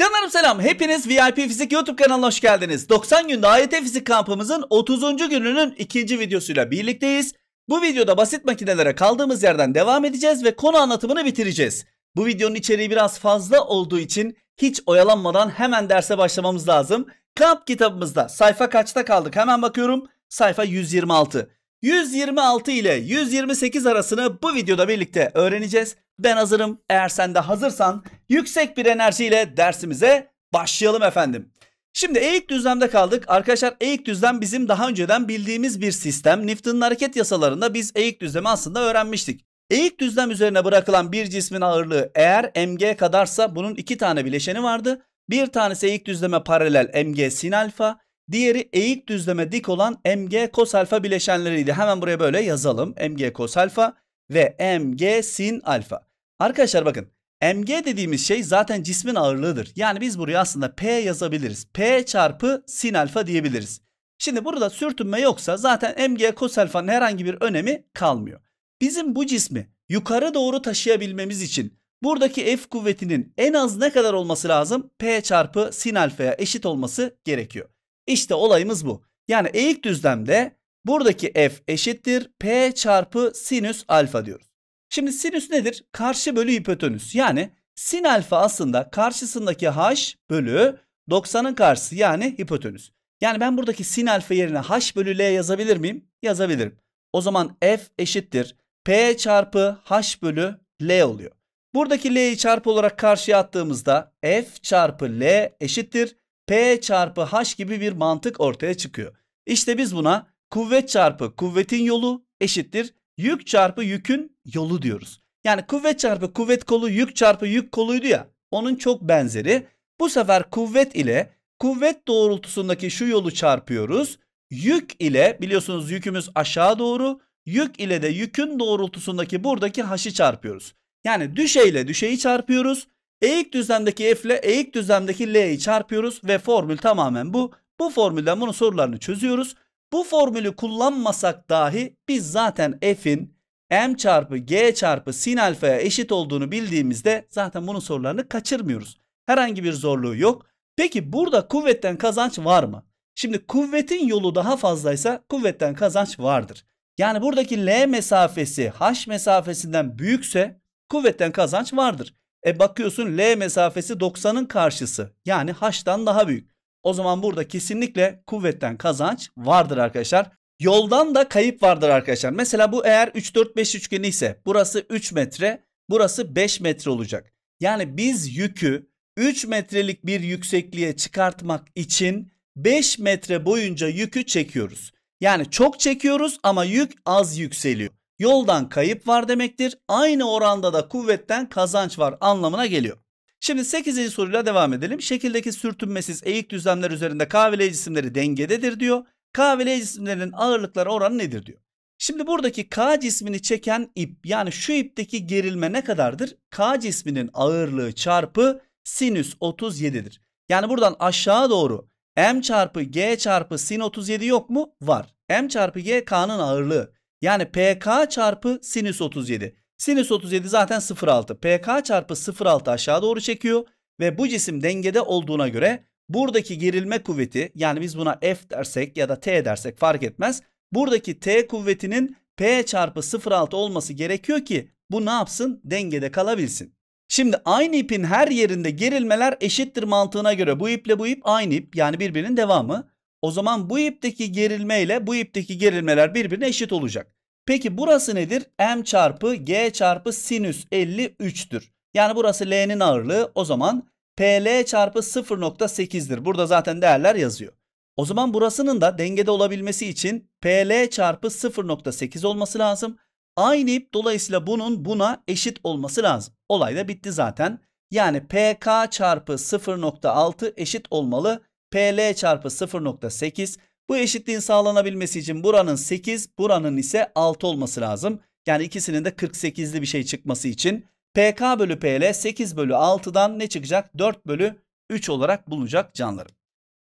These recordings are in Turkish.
Canlarım selam. Hepiniz VIP Fizik YouTube kanalına hoş geldiniz. 90 günde AYT Fizik kampımızın 30. gününün ikinci videosuyla birlikteyiz. Bu videoda basit makinelere kaldığımız yerden devam edeceğiz ve konu anlatımını bitireceğiz. Bu videonun içeriği biraz fazla olduğu için hiç oyalanmadan hemen derse başlamamız lazım. Kamp kitabımızda sayfa kaçta kaldık hemen bakıyorum. Sayfa 126. 126 ile 128 arasını bu videoda birlikte öğreneceğiz. Ben hazırım. Eğer sen de hazırsan yüksek bir enerjiyle dersimize başlayalım efendim. Şimdi eğik düzlemde kaldık. Arkadaşlar eğik düzlem bizim daha önceden bildiğimiz bir sistem. Newton'un hareket yasalarında biz eğik düzlemi aslında öğrenmiştik. Eğik düzlem üzerine bırakılan bir cismin ağırlığı eğer mg kadarsa bunun iki tane bileşeni vardı. Bir tanesi eğik düzleme paralel mg sin alfa. Diğeri eğik düzleme dik olan mg kos alfa bileşenleriydi. Hemen buraya böyle yazalım. mg kos alfa ve mg sin alfa. Arkadaşlar bakın mg dediğimiz şey zaten cismin ağırlığıdır. Yani biz buraya aslında p yazabiliriz. p çarpı sin alfa diyebiliriz. Şimdi burada sürtünme yoksa zaten mg cos alfanın herhangi bir önemi kalmıyor. Bizim bu cismi yukarı doğru taşıyabilmemiz için buradaki F kuvvetinin en az ne kadar olması lazım? P çarpı sin alfaya eşit olması gerekiyor. İşte olayımız bu. Yani eğik düzlemde buradaki F eşittir P çarpı sinüs alfa diyoruz. Şimdi sinüs nedir? Karşı bölü hipotenüs. Yani sin alfa aslında karşısındaki h bölü 90'ın karşısı yani hipotenüs. Yani ben buradaki sin alfa yerine h bölü l yazabilir miyim? Yazabilirim. O zaman f eşittir. p çarpı h bölü l oluyor. Buradaki l'yi çarpı olarak karşıya attığımızda f çarpı l eşittir. p çarpı h gibi bir mantık ortaya çıkıyor. İşte biz buna kuvvet çarpı kuvvetin yolu eşittir Yük çarpı yükün yolu diyoruz. Yani kuvvet çarpı kuvvet kolu yük çarpı yük koluydu ya. Onun çok benzeri. Bu sefer kuvvet ile kuvvet doğrultusundaki şu yolu çarpıyoruz. Yük ile biliyorsunuz yükümüz aşağı doğru. Yük ile de yükün doğrultusundaki buradaki haşı çarpıyoruz. Yani düşe ile düşeyi çarpıyoruz. Eğik düzlemdeki f ile eğik düzlemdeki l'yi çarpıyoruz ve formül tamamen bu. Bu formülden bunun sorularını çözüyoruz. Bu formülü kullanmasak dahi biz zaten f'in m çarpı g çarpı sin alfaya eşit olduğunu bildiğimizde zaten bunun sorularını kaçırmıyoruz. Herhangi bir zorluğu yok. Peki burada kuvvetten kazanç var mı? Şimdi kuvvetin yolu daha fazlaysa kuvvetten kazanç vardır. Yani buradaki L mesafesi H mesafesinden büyükse kuvvetten kazanç vardır. E bakıyorsun L mesafesi 90'ın karşısı yani H'tan daha büyük. O zaman burada kesinlikle kuvvetten kazanç vardır arkadaşlar. Yoldan da kayıp vardır arkadaşlar. Mesela bu eğer 3-4-5 üçgeni ise burası 3 metre, burası 5 metre olacak. Yani biz yükü 3 metrelik bir yüksekliğe çıkartmak için 5 metre boyunca yükü çekiyoruz. Yani çok çekiyoruz ama yük az yükseliyor. Yoldan kayıp var demektir. Aynı oranda da kuvvetten kazanç var anlamına geliyor. Şimdi 8. soruyla devam edelim. Şekildeki sürtünmesiz eğik düzlemler üzerinde K ve L cisimleri dengededir diyor. K ve L cisimlerinin ağırlıkları oranı nedir diyor. Şimdi buradaki K cismini çeken ip yani şu ipteki gerilme ne kadardır? K cisminin ağırlığı çarpı sinüs 37'dir. Yani buradan aşağı doğru M çarpı G çarpı sin 37 yok mu? Var. M çarpı G K'nın ağırlığı. Yani PK çarpı sinüs 37. Sinüs 37 zaten 0.6. PK çarpı 0.6 aşağı doğru çekiyor ve bu cisim dengede olduğuna göre buradaki gerilme kuvveti yani biz buna F dersek ya da T dersek fark etmez. Buradaki T kuvvetinin P çarpı 0.6 olması gerekiyor ki bu ne yapsın? Dengede kalabilsin. Şimdi aynı ipin her yerinde gerilmeler eşittir mantığına göre bu iple bu ip aynı ip yani birbirinin devamı. O zaman bu ipteki gerilme ile bu ipteki gerilmeler birbirine eşit olacak. Peki burası nedir? M çarpı G çarpı sinüs 53'tür. Yani burası L'nin ağırlığı o zaman PL çarpı 0.8'dir. Burada zaten değerler yazıyor. O zaman burasının da dengede olabilmesi için PL çarpı 0.8 olması lazım. Aynı ip dolayısıyla bunun buna eşit olması lazım. Olay da bitti zaten. Yani PK çarpı 0.6 eşit olmalı. PL çarpı 0.8 bu eşitliğin sağlanabilmesi için buranın 8, buranın ise 6 olması lazım. Yani ikisinin de 48'li bir şey çıkması için PK bölü PL 8 bölü 6'dan ne çıkacak? 4 bölü 3 olarak bulunacak canlarım.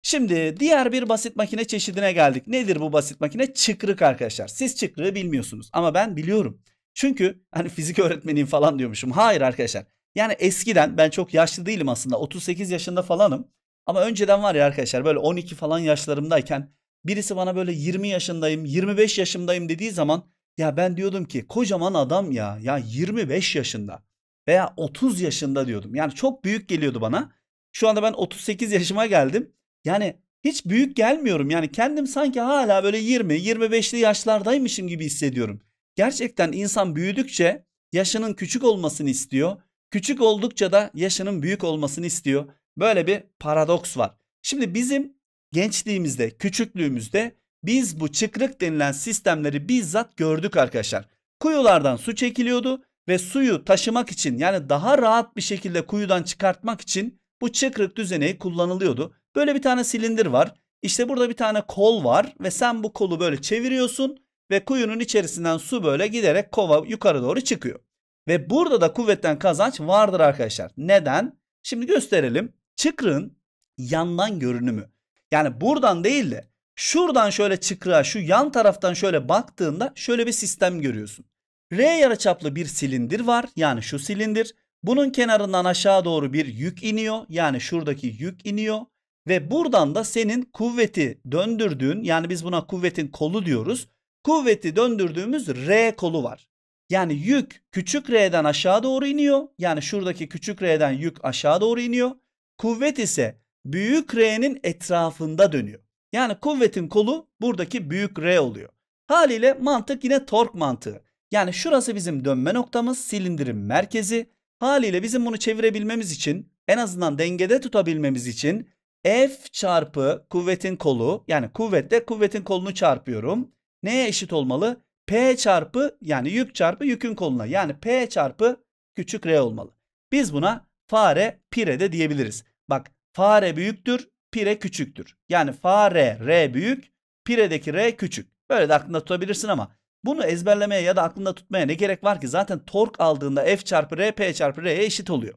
Şimdi diğer bir basit makine çeşidine geldik. Nedir bu basit makine? Çıkrık arkadaşlar. Siz çıkrığı bilmiyorsunuz ama ben biliyorum. Çünkü hani fizik öğretmeniyim falan diyormuşum. Hayır arkadaşlar. Yani eskiden ben çok yaşlı değilim aslında. 38 yaşında falanım. Ama önceden var ya arkadaşlar böyle 12 falan yaşlarımdayken Birisi bana böyle 20 yaşındayım, 25 yaşındayım dediği zaman ya ben diyordum ki kocaman adam ya. Ya 25 yaşında veya 30 yaşında diyordum. Yani çok büyük geliyordu bana. Şu anda ben 38 yaşıma geldim. Yani hiç büyük gelmiyorum. Yani kendim sanki hala böyle 20, 25'li yaşlardaymışım gibi hissediyorum. Gerçekten insan büyüdükçe yaşının küçük olmasını istiyor. Küçük oldukça da yaşının büyük olmasını istiyor. Böyle bir paradoks var. Şimdi bizim gençliğimizde, küçüklüğümüzde biz bu çıkrık denilen sistemleri bizzat gördük arkadaşlar. Kuyulardan su çekiliyordu ve suyu taşımak için yani daha rahat bir şekilde kuyudan çıkartmak için bu çıkrık düzeneği kullanılıyordu. Böyle bir tane silindir var. İşte burada bir tane kol var ve sen bu kolu böyle çeviriyorsun ve kuyunun içerisinden su böyle giderek kova yukarı doğru çıkıyor. Ve burada da kuvvetten kazanç vardır arkadaşlar. Neden? Şimdi gösterelim. Çıkrığın yandan görünümü. Yani buradan değil de şuradan şöyle çıkra şu yan taraftan şöyle baktığında şöyle bir sistem görüyorsun. R yarıçaplı bir silindir var yani şu silindir. Bunun kenarından aşağı doğru bir yük iniyor yani şuradaki yük iniyor. Ve buradan da senin kuvveti döndürdüğün yani biz buna kuvvetin kolu diyoruz. Kuvveti döndürdüğümüz R kolu var. Yani yük küçük R'den aşağı doğru iniyor. Yani şuradaki küçük R'den yük aşağı doğru iniyor. Kuvvet ise büyük R'nin etrafında dönüyor. Yani kuvvetin kolu buradaki büyük R oluyor. Haliyle mantık yine tork mantığı. Yani şurası bizim dönme noktamız, silindirin merkezi. Haliyle bizim bunu çevirebilmemiz için en azından dengede tutabilmemiz için F çarpı kuvvetin kolu yani kuvvetle kuvvetin kolunu çarpıyorum. Neye eşit olmalı? P çarpı yani yük çarpı yükün koluna yani P çarpı küçük R olmalı. Biz buna fare pire de diyebiliriz. Bak Fare büyüktür, pire küçüktür. Yani fare R büyük, piredeki R küçük. Böyle de aklında tutabilirsin ama bunu ezberlemeye ya da aklında tutmaya ne gerek var ki? Zaten tork aldığında F çarpı R, P çarpı R'ye eşit oluyor.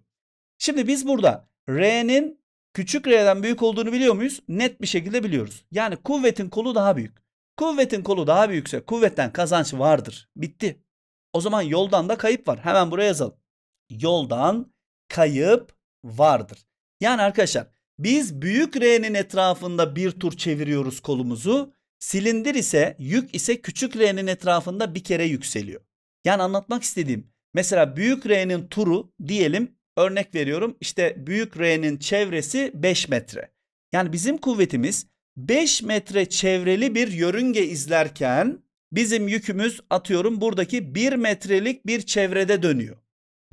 Şimdi biz burada R'nin küçük R'den büyük olduğunu biliyor muyuz? Net bir şekilde biliyoruz. Yani kuvvetin kolu daha büyük. Kuvvetin kolu daha büyükse kuvvetten kazanç vardır. Bitti. O zaman yoldan da kayıp var. Hemen buraya yazalım. Yoldan kayıp vardır. Yani arkadaşlar biz büyük R'nin etrafında bir tur çeviriyoruz kolumuzu. Silindir ise yük ise küçük R'nin etrafında bir kere yükseliyor. Yani anlatmak istediğim mesela büyük R'nin turu diyelim örnek veriyorum işte büyük R'nin çevresi 5 metre. Yani bizim kuvvetimiz 5 metre çevreli bir yörünge izlerken bizim yükümüz atıyorum buradaki 1 metrelik bir çevrede dönüyor.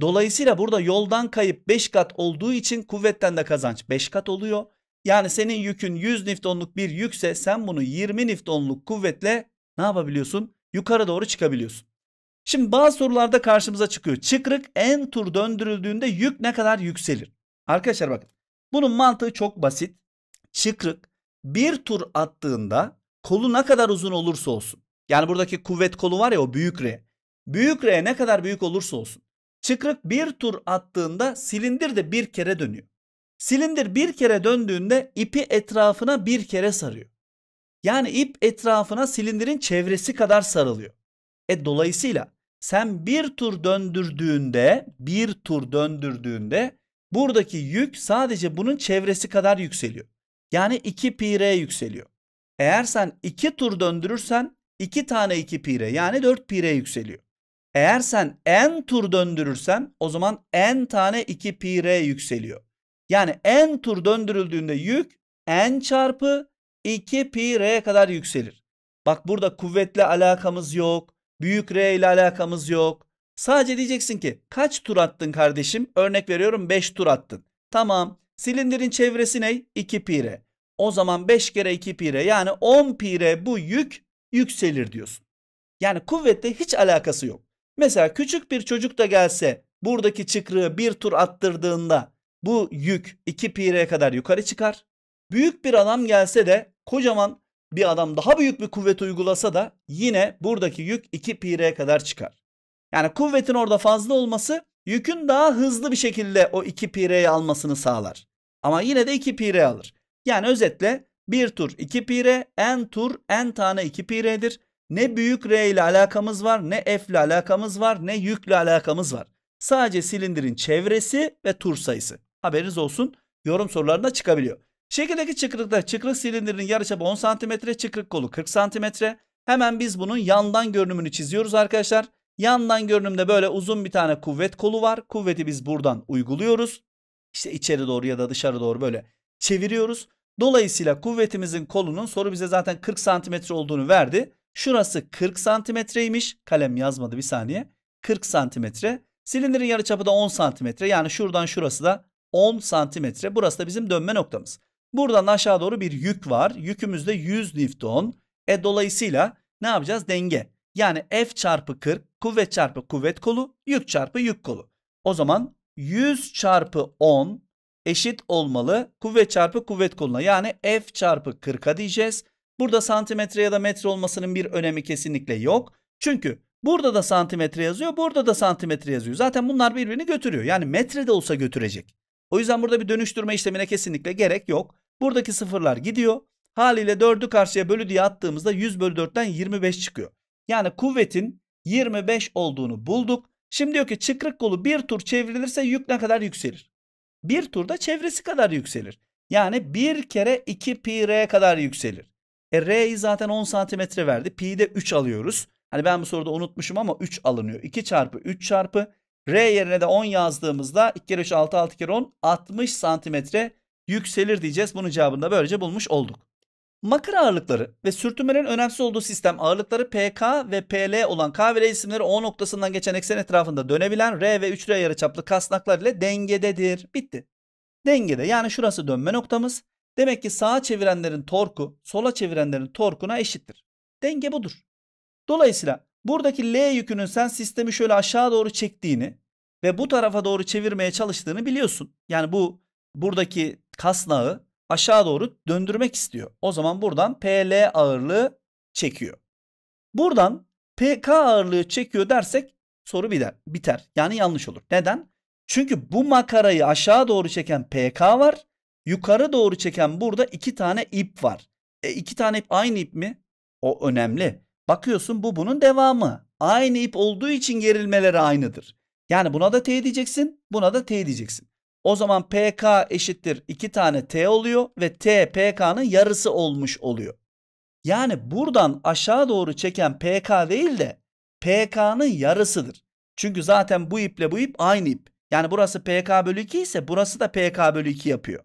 Dolayısıyla burada yoldan kayıp 5 kat olduğu için kuvvetten de kazanç 5 kat oluyor. Yani senin yükün 100 niftonluk bir yükse sen bunu 20 niftonluk kuvvetle ne yapabiliyorsun? Yukarı doğru çıkabiliyorsun. Şimdi bazı sorularda karşımıza çıkıyor. Çıkrık en tur döndürüldüğünde yük ne kadar yükselir? Arkadaşlar bakın bunun mantığı çok basit. Çıkrık bir tur attığında kolu ne kadar uzun olursa olsun. Yani buradaki kuvvet kolu var ya o büyük R. Büyük R ne kadar büyük olursa olsun. Çıkrık bir tur attığında silindir de bir kere dönüyor. Silindir bir kere döndüğünde ipi etrafına bir kere sarıyor. Yani ip etrafına silindirin çevresi kadar sarılıyor. E dolayısıyla sen bir tur döndürdüğünde, bir tur döndürdüğünde buradaki yük sadece bunun çevresi kadar yükseliyor. Yani 2 pi r yükseliyor. Eğer sen 2 tur döndürürsen 2 tane 2 pi r yani 4 pi r yükseliyor. Eğer sen n tur döndürürsen o zaman n tane 2 pi r yükseliyor. Yani n tur döndürüldüğünde yük n çarpı 2 pi r'ye kadar yükselir. Bak burada kuvvetle alakamız yok. Büyük r ile alakamız yok. Sadece diyeceksin ki kaç tur attın kardeşim? Örnek veriyorum 5 tur attın. Tamam. Silindirin çevresi ne? 2 pi r. O zaman 5 kere 2 pi r yani 10 pi r bu yük yükselir diyorsun. Yani kuvvetle hiç alakası yok. Mesela küçük bir çocuk da gelse buradaki çıkrığı bir tur attırdığında bu yük 2 pir'e kadar yukarı çıkar. Büyük bir adam gelse de kocaman bir adam daha büyük bir kuvvet uygulasa da yine buradaki yük 2 pir'e kadar çıkar. Yani kuvvetin orada fazla olması yükün daha hızlı bir şekilde o 2 pir'eyi almasını sağlar. Ama yine de 2 pir'e alır. Yani özetle bir tur 2 pire, n tur n tane 2 piredir. Ne büyük R ile alakamız var, ne F ile alakamız var, ne yükle alakamız var. Sadece silindirin çevresi ve tur sayısı. Haberiniz olsun yorum sorularına çıkabiliyor. Şekildeki çıkrıkta çıkrık silindirin yarıçapı 10 cm, çıkrık kolu 40 cm. Hemen biz bunun yandan görünümünü çiziyoruz arkadaşlar. Yandan görünümde böyle uzun bir tane kuvvet kolu var. Kuvveti biz buradan uyguluyoruz. İşte içeri doğru ya da dışarı doğru böyle çeviriyoruz. Dolayısıyla kuvvetimizin kolunun soru bize zaten 40 santimetre olduğunu verdi. Şurası 40 santimetreymiş. Kalem yazmadı bir saniye. 40 santimetre. Silindirin yarıçapı da 10 santimetre. Yani şuradan şurası da 10 santimetre. Burası da bizim dönme noktamız. Buradan aşağı doğru bir yük var. Yükümüzde 100 Newton. E dolayısıyla ne yapacağız? Denge. Yani F çarpı 40 kuvvet çarpı kuvvet kolu yük çarpı yük kolu. O zaman 100 çarpı 10 eşit olmalı kuvvet çarpı kuvvet koluna. Yani F çarpı 40'a diyeceğiz. Burada santimetre ya da metre olmasının bir önemi kesinlikle yok. Çünkü burada da santimetre yazıyor, burada da santimetre yazıyor. Zaten bunlar birbirini götürüyor. Yani metre de olsa götürecek. O yüzden burada bir dönüştürme işlemine kesinlikle gerek yok. Buradaki sıfırlar gidiyor. Haliyle 4'ü karşıya bölü diye attığımızda 100 bölü 4'ten 25 çıkıyor. Yani kuvvetin 25 olduğunu bulduk. Şimdi diyor ki çıkrık kolu bir tur çevrilirse yük ne kadar yükselir? Bir turda çevresi kadar yükselir. Yani bir kere 2 pi r kadar yükselir. E R'yi zaten 10 santimetre verdi. Pi'yi de 3 alıyoruz. Hani ben bu soruda unutmuşum ama 3 alınıyor. 2 çarpı 3 çarpı R yerine de 10 yazdığımızda 2 kere 3 6 6 kere 10 60 santimetre yükselir diyeceğiz. Bunun cevabını da böylece bulmuş olduk. Makır ağırlıkları ve sürtünmelerin önemsiz olduğu sistem ağırlıkları PK ve PL olan K ve L isimleri O noktasından geçen eksen etrafında dönebilen R ve 3R yarıçaplı kasnaklar ile dengededir. Bitti. Dengede yani şurası dönme noktamız. Demek ki sağa çevirenlerin torku sola çevirenlerin torkuna eşittir. Denge budur. Dolayısıyla buradaki L yükünün sen sistemi şöyle aşağı doğru çektiğini ve bu tarafa doğru çevirmeye çalıştığını biliyorsun. Yani bu buradaki kasnağı aşağı doğru döndürmek istiyor. O zaman buradan PL ağırlığı çekiyor. Buradan PK ağırlığı çekiyor dersek soru biter. biter. Yani yanlış olur. Neden? Çünkü bu makarayı aşağı doğru çeken PK var. Yukarı doğru çeken burada iki tane ip var. E iki tane ip aynı ip mi? O önemli. Bakıyorsun bu bunun devamı. Aynı ip olduğu için gerilmeleri aynıdır. Yani buna da T diyeceksin, buna da T diyeceksin. O zaman PK eşittir iki tane T oluyor ve T PK'nın yarısı olmuş oluyor. Yani buradan aşağı doğru çeken PK değil de PK'nın yarısıdır. Çünkü zaten bu iple bu ip aynı ip. Yani burası PK bölü 2 ise burası da PK bölü 2 yapıyor.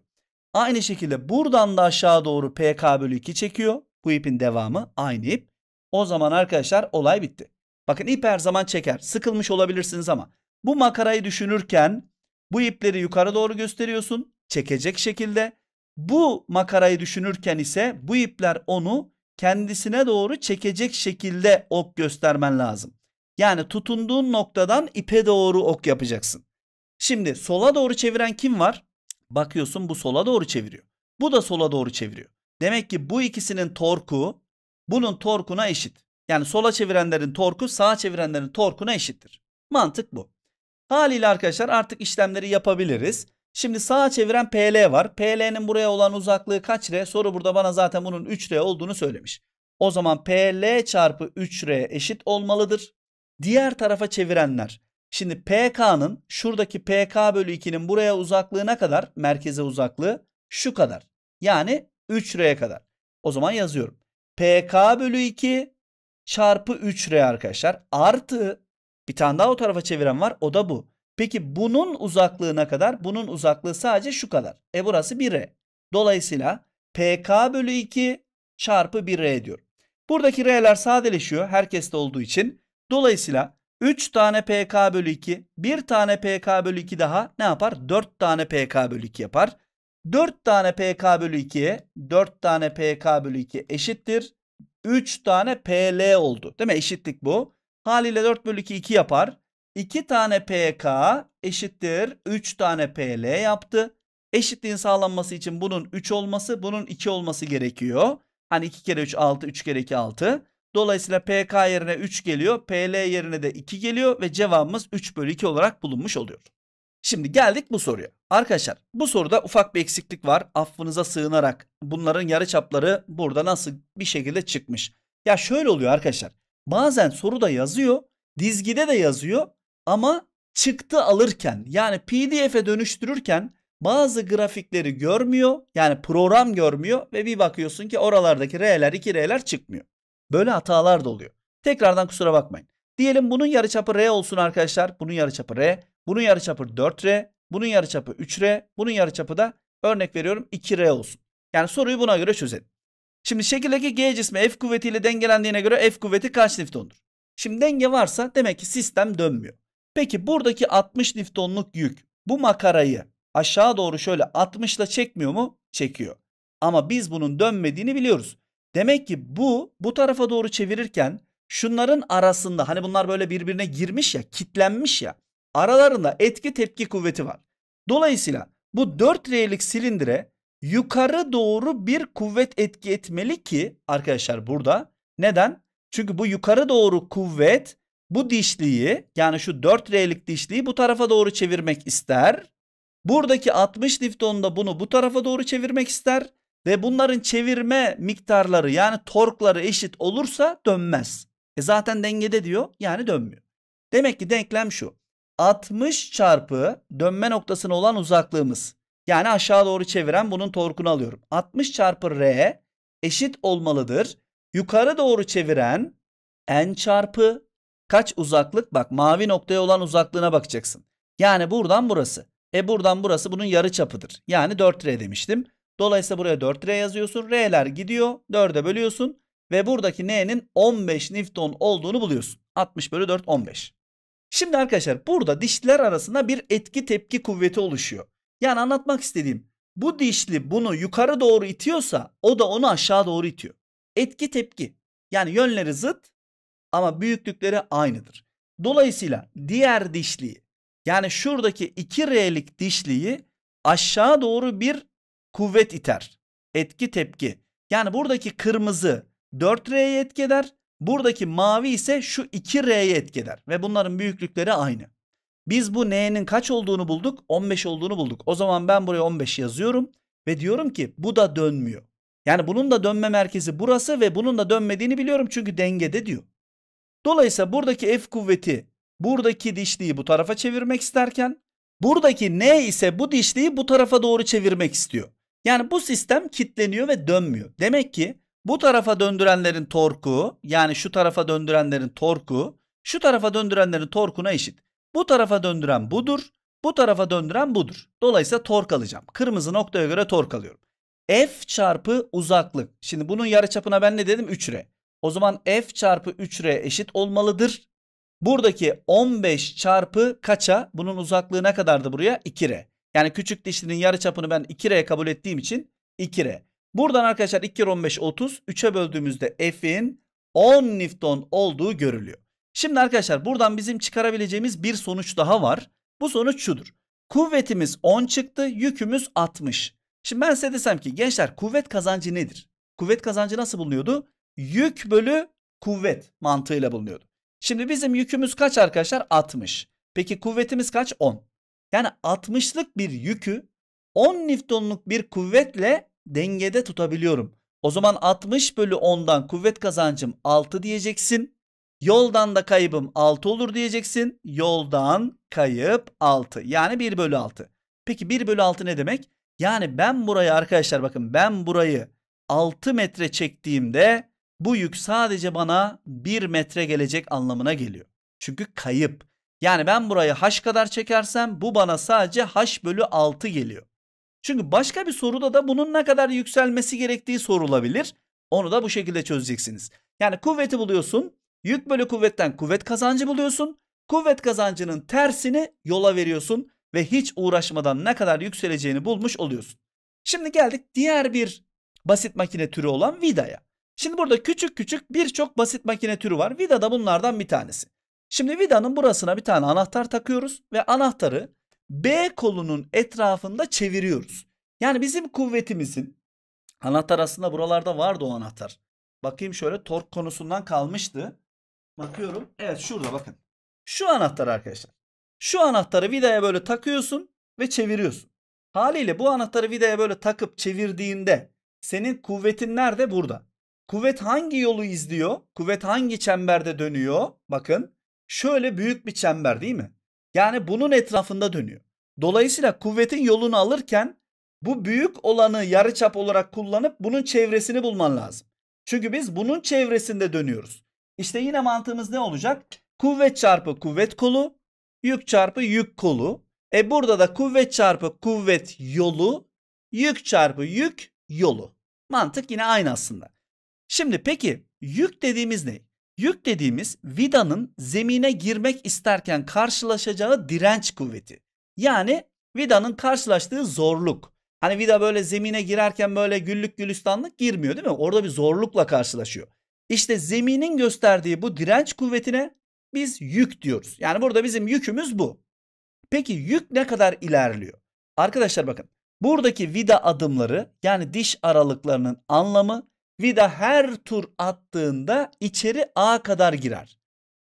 Aynı şekilde buradan da aşağı doğru PK bölü 2 çekiyor. Bu ipin devamı aynı ip. O zaman arkadaşlar olay bitti. Bakın ip her zaman çeker. Sıkılmış olabilirsiniz ama bu makarayı düşünürken bu ipleri yukarı doğru gösteriyorsun çekecek şekilde. Bu makarayı düşünürken ise bu ipler onu kendisine doğru çekecek şekilde ok göstermen lazım. Yani tutunduğun noktadan ipe doğru ok yapacaksın. Şimdi sola doğru çeviren kim var? Bakıyorsun bu sola doğru çeviriyor. Bu da sola doğru çeviriyor. Demek ki bu ikisinin torku bunun torkuna eşit. Yani sola çevirenlerin torku sağa çevirenlerin torkuna eşittir. Mantık bu. Haliyle arkadaşlar artık işlemleri yapabiliriz. Şimdi sağa çeviren PL var. PL'nin buraya olan uzaklığı kaç R? Soru burada bana zaten bunun 3R olduğunu söylemiş. O zaman PL çarpı 3R eşit olmalıdır. Diğer tarafa çevirenler Şimdi PK'nın şuradaki PK bölü 2'nin buraya uzaklığı ne kadar? Merkeze uzaklığı şu kadar. Yani 3R kadar. O zaman yazıyorum. PK bölü 2 çarpı 3R arkadaşlar. Artı bir tane daha o tarafa çeviren var. O da bu. Peki bunun uzaklığı ne kadar? Bunun uzaklığı sadece şu kadar. E burası 1R. Dolayısıyla PK bölü 2 çarpı 1R diyor. Buradaki R'ler sadeleşiyor. Herkeste olduğu için. Dolayısıyla 3 tane pk bölü 2, 1 tane pk bölü 2 daha ne yapar? 4 tane pk bölü 2 yapar. 4 tane pk bölü 2, 4 tane pk bölü 2 eşittir. 3 tane pl oldu. Değil mi? Eşitlik bu. Haliyle 4 bölü 2 2 yapar. 2 tane pk eşittir. 3 tane pl yaptı. Eşitliğin sağlanması için bunun 3 olması, bunun 2 olması gerekiyor. Hani 2 kere 3 6, 3 kere 2 6. Dolayısıyla PK yerine 3 geliyor. PL yerine de 2 geliyor ve cevabımız 3 bölü 2 olarak bulunmuş oluyor. Şimdi geldik bu soruya. Arkadaşlar bu soruda ufak bir eksiklik var. Affınıza sığınarak bunların yarıçapları burada nasıl bir şekilde çıkmış. Ya şöyle oluyor arkadaşlar. Bazen soruda yazıyor, dizgide de yazıyor ama çıktı alırken yani PDF'e dönüştürürken bazı grafikleri görmüyor. Yani program görmüyor ve bir bakıyorsun ki oralardaki R'ler 2R'ler çıkmıyor. Böyle hatalar da oluyor. Tekrardan kusura bakmayın. Diyelim bunun yarıçapı R olsun arkadaşlar. Bunun yarıçapı R. Bunun yarıçapı 4R. Bunun yarıçapı 3R. Bunun yarıçapı da örnek veriyorum 2R olsun. Yani soruyu buna göre çözelim. Şimdi şekildeki G cismi F kuvvetiyle dengelendiğine göre F kuvveti kaç Newton'dur? Şimdi denge varsa demek ki sistem dönmüyor. Peki buradaki 60 Newton'luk yük bu makarayı aşağı doğru şöyle 60 ile çekmiyor mu? Çekiyor. Ama biz bunun dönmediğini biliyoruz. Demek ki bu bu tarafa doğru çevirirken şunların arasında hani bunlar böyle birbirine girmiş ya kitlenmiş ya aralarında etki tepki kuvveti var. Dolayısıyla bu 4R'lik silindire yukarı doğru bir kuvvet etki etmeli ki arkadaşlar burada neden? Çünkü bu yukarı doğru kuvvet bu dişliği yani şu 4R'lik dişliği bu tarafa doğru çevirmek ister. Buradaki 60 da bunu bu tarafa doğru çevirmek ister ve bunların çevirme miktarları yani torkları eşit olursa dönmez. E zaten dengede diyor yani dönmüyor. Demek ki denklem şu. 60 çarpı dönme noktasına olan uzaklığımız. Yani aşağı doğru çeviren bunun torkunu alıyorum. 60 çarpı R eşit olmalıdır. Yukarı doğru çeviren N çarpı kaç uzaklık? Bak mavi noktaya olan uzaklığına bakacaksın. Yani buradan burası. E buradan burası bunun yarı çapıdır. Yani 4R demiştim. Dolayısıyla buraya 4R yazıyorsun. R'ler gidiyor. 4'e bölüyorsun. Ve buradaki N'nin 15 Newton olduğunu buluyorsun. 60 bölü 4 15. Şimdi arkadaşlar burada dişliler arasında bir etki tepki kuvveti oluşuyor. Yani anlatmak istediğim bu dişli bunu yukarı doğru itiyorsa o da onu aşağı doğru itiyor. Etki tepki. Yani yönleri zıt ama büyüklükleri aynıdır. Dolayısıyla diğer dişliyi yani şuradaki 2R'lik dişliyi aşağı doğru bir kuvvet iter. Etki tepki. Yani buradaki kırmızı 4R'ye etkeder, Buradaki mavi ise şu 2R'ye etkeder Ve bunların büyüklükleri aynı. Biz bu N'nin kaç olduğunu bulduk? 15 olduğunu bulduk. O zaman ben buraya 15 yazıyorum. Ve diyorum ki bu da dönmüyor. Yani bunun da dönme merkezi burası ve bunun da dönmediğini biliyorum çünkü dengede diyor. Dolayısıyla buradaki F kuvveti buradaki dişliği bu tarafa çevirmek isterken buradaki N ise bu dişliği bu tarafa doğru çevirmek istiyor. Yani bu sistem kitleniyor ve dönmüyor. Demek ki bu tarafa döndürenlerin torku yani şu tarafa döndürenlerin torku şu tarafa döndürenlerin torkuna eşit. Bu tarafa döndüren budur. Bu tarafa döndüren budur. Dolayısıyla tork alacağım. Kırmızı noktaya göre tork alıyorum. F çarpı uzaklık. Şimdi bunun yarıçapına ben ne dedim? 3R. O zaman F çarpı 3R eşit olmalıdır. Buradaki 15 çarpı kaça? Bunun uzaklığı ne kadardı buraya? 2R. Yani küçük dişlinin yarı çapını ben 2R kabul ettiğim için 2R. Buradan arkadaşlar 2 kere 15 30. 3'e böldüğümüzde F'in 10 nifton olduğu görülüyor. Şimdi arkadaşlar buradan bizim çıkarabileceğimiz bir sonuç daha var. Bu sonuç şudur. Kuvvetimiz 10 çıktı, yükümüz 60. Şimdi ben size desem ki gençler kuvvet kazancı nedir? Kuvvet kazancı nasıl bulunuyordu? Yük bölü kuvvet mantığıyla bulunuyordu. Şimdi bizim yükümüz kaç arkadaşlar? 60. Peki kuvvetimiz kaç? 10. Yani 60'lık bir yükü 10 Newton'luk bir kuvvetle dengede tutabiliyorum. O zaman 60 bölü 10'dan kuvvet kazancım 6 diyeceksin. Yoldan da kaybım 6 olur diyeceksin. Yoldan kayıp 6. Yani 1 bölü 6. Peki 1 bölü 6 ne demek? Yani ben burayı arkadaşlar bakın ben burayı 6 metre çektiğimde bu yük sadece bana 1 metre gelecek anlamına geliyor. Çünkü kayıp. Yani ben burayı h kadar çekersem bu bana sadece h bölü 6 geliyor. Çünkü başka bir soruda da bunun ne kadar yükselmesi gerektiği sorulabilir. Onu da bu şekilde çözeceksiniz. Yani kuvveti buluyorsun. Yük bölü kuvvetten kuvvet kazancı buluyorsun. Kuvvet kazancının tersini yola veriyorsun ve hiç uğraşmadan ne kadar yükseleceğini bulmuş oluyorsun. Şimdi geldik diğer bir basit makine türü olan vidaya. Şimdi burada küçük küçük birçok basit makine türü var. Vida da bunlardan bir tanesi. Şimdi vidanın burasına bir tane anahtar takıyoruz ve anahtarı B kolunun etrafında çeviriyoruz. Yani bizim kuvvetimizin anahtar aslında buralarda vardı o anahtar. Bakayım şöyle tork konusundan kalmıştı. Bakıyorum. Evet şurada bakın. Şu anahtar arkadaşlar. Şu anahtarı vidaya böyle takıyorsun ve çeviriyorsun. Haliyle bu anahtarı vidaya böyle takıp çevirdiğinde senin kuvvetin nerede? Burada. Kuvvet hangi yolu izliyor? Kuvvet hangi çemberde dönüyor? Bakın şöyle büyük bir çember değil mi? Yani bunun etrafında dönüyor. Dolayısıyla kuvvetin yolunu alırken bu büyük olanı yarıçap olarak kullanıp bunun çevresini bulman lazım. Çünkü biz bunun çevresinde dönüyoruz. İşte yine mantığımız ne olacak? Kuvvet çarpı kuvvet kolu, yük çarpı yük kolu. E burada da kuvvet çarpı kuvvet yolu, yük çarpı yük yolu. Mantık yine aynı aslında. Şimdi peki yük dediğimiz ne? Yük dediğimiz vidanın zemine girmek isterken karşılaşacağı direnç kuvveti. Yani vidanın karşılaştığı zorluk. Hani vida böyle zemine girerken böyle güllük gülistanlık girmiyor değil mi? Orada bir zorlukla karşılaşıyor. İşte zeminin gösterdiği bu direnç kuvvetine biz yük diyoruz. Yani burada bizim yükümüz bu. Peki yük ne kadar ilerliyor? Arkadaşlar bakın buradaki vida adımları yani diş aralıklarının anlamı vida her tur attığında içeri A kadar girer.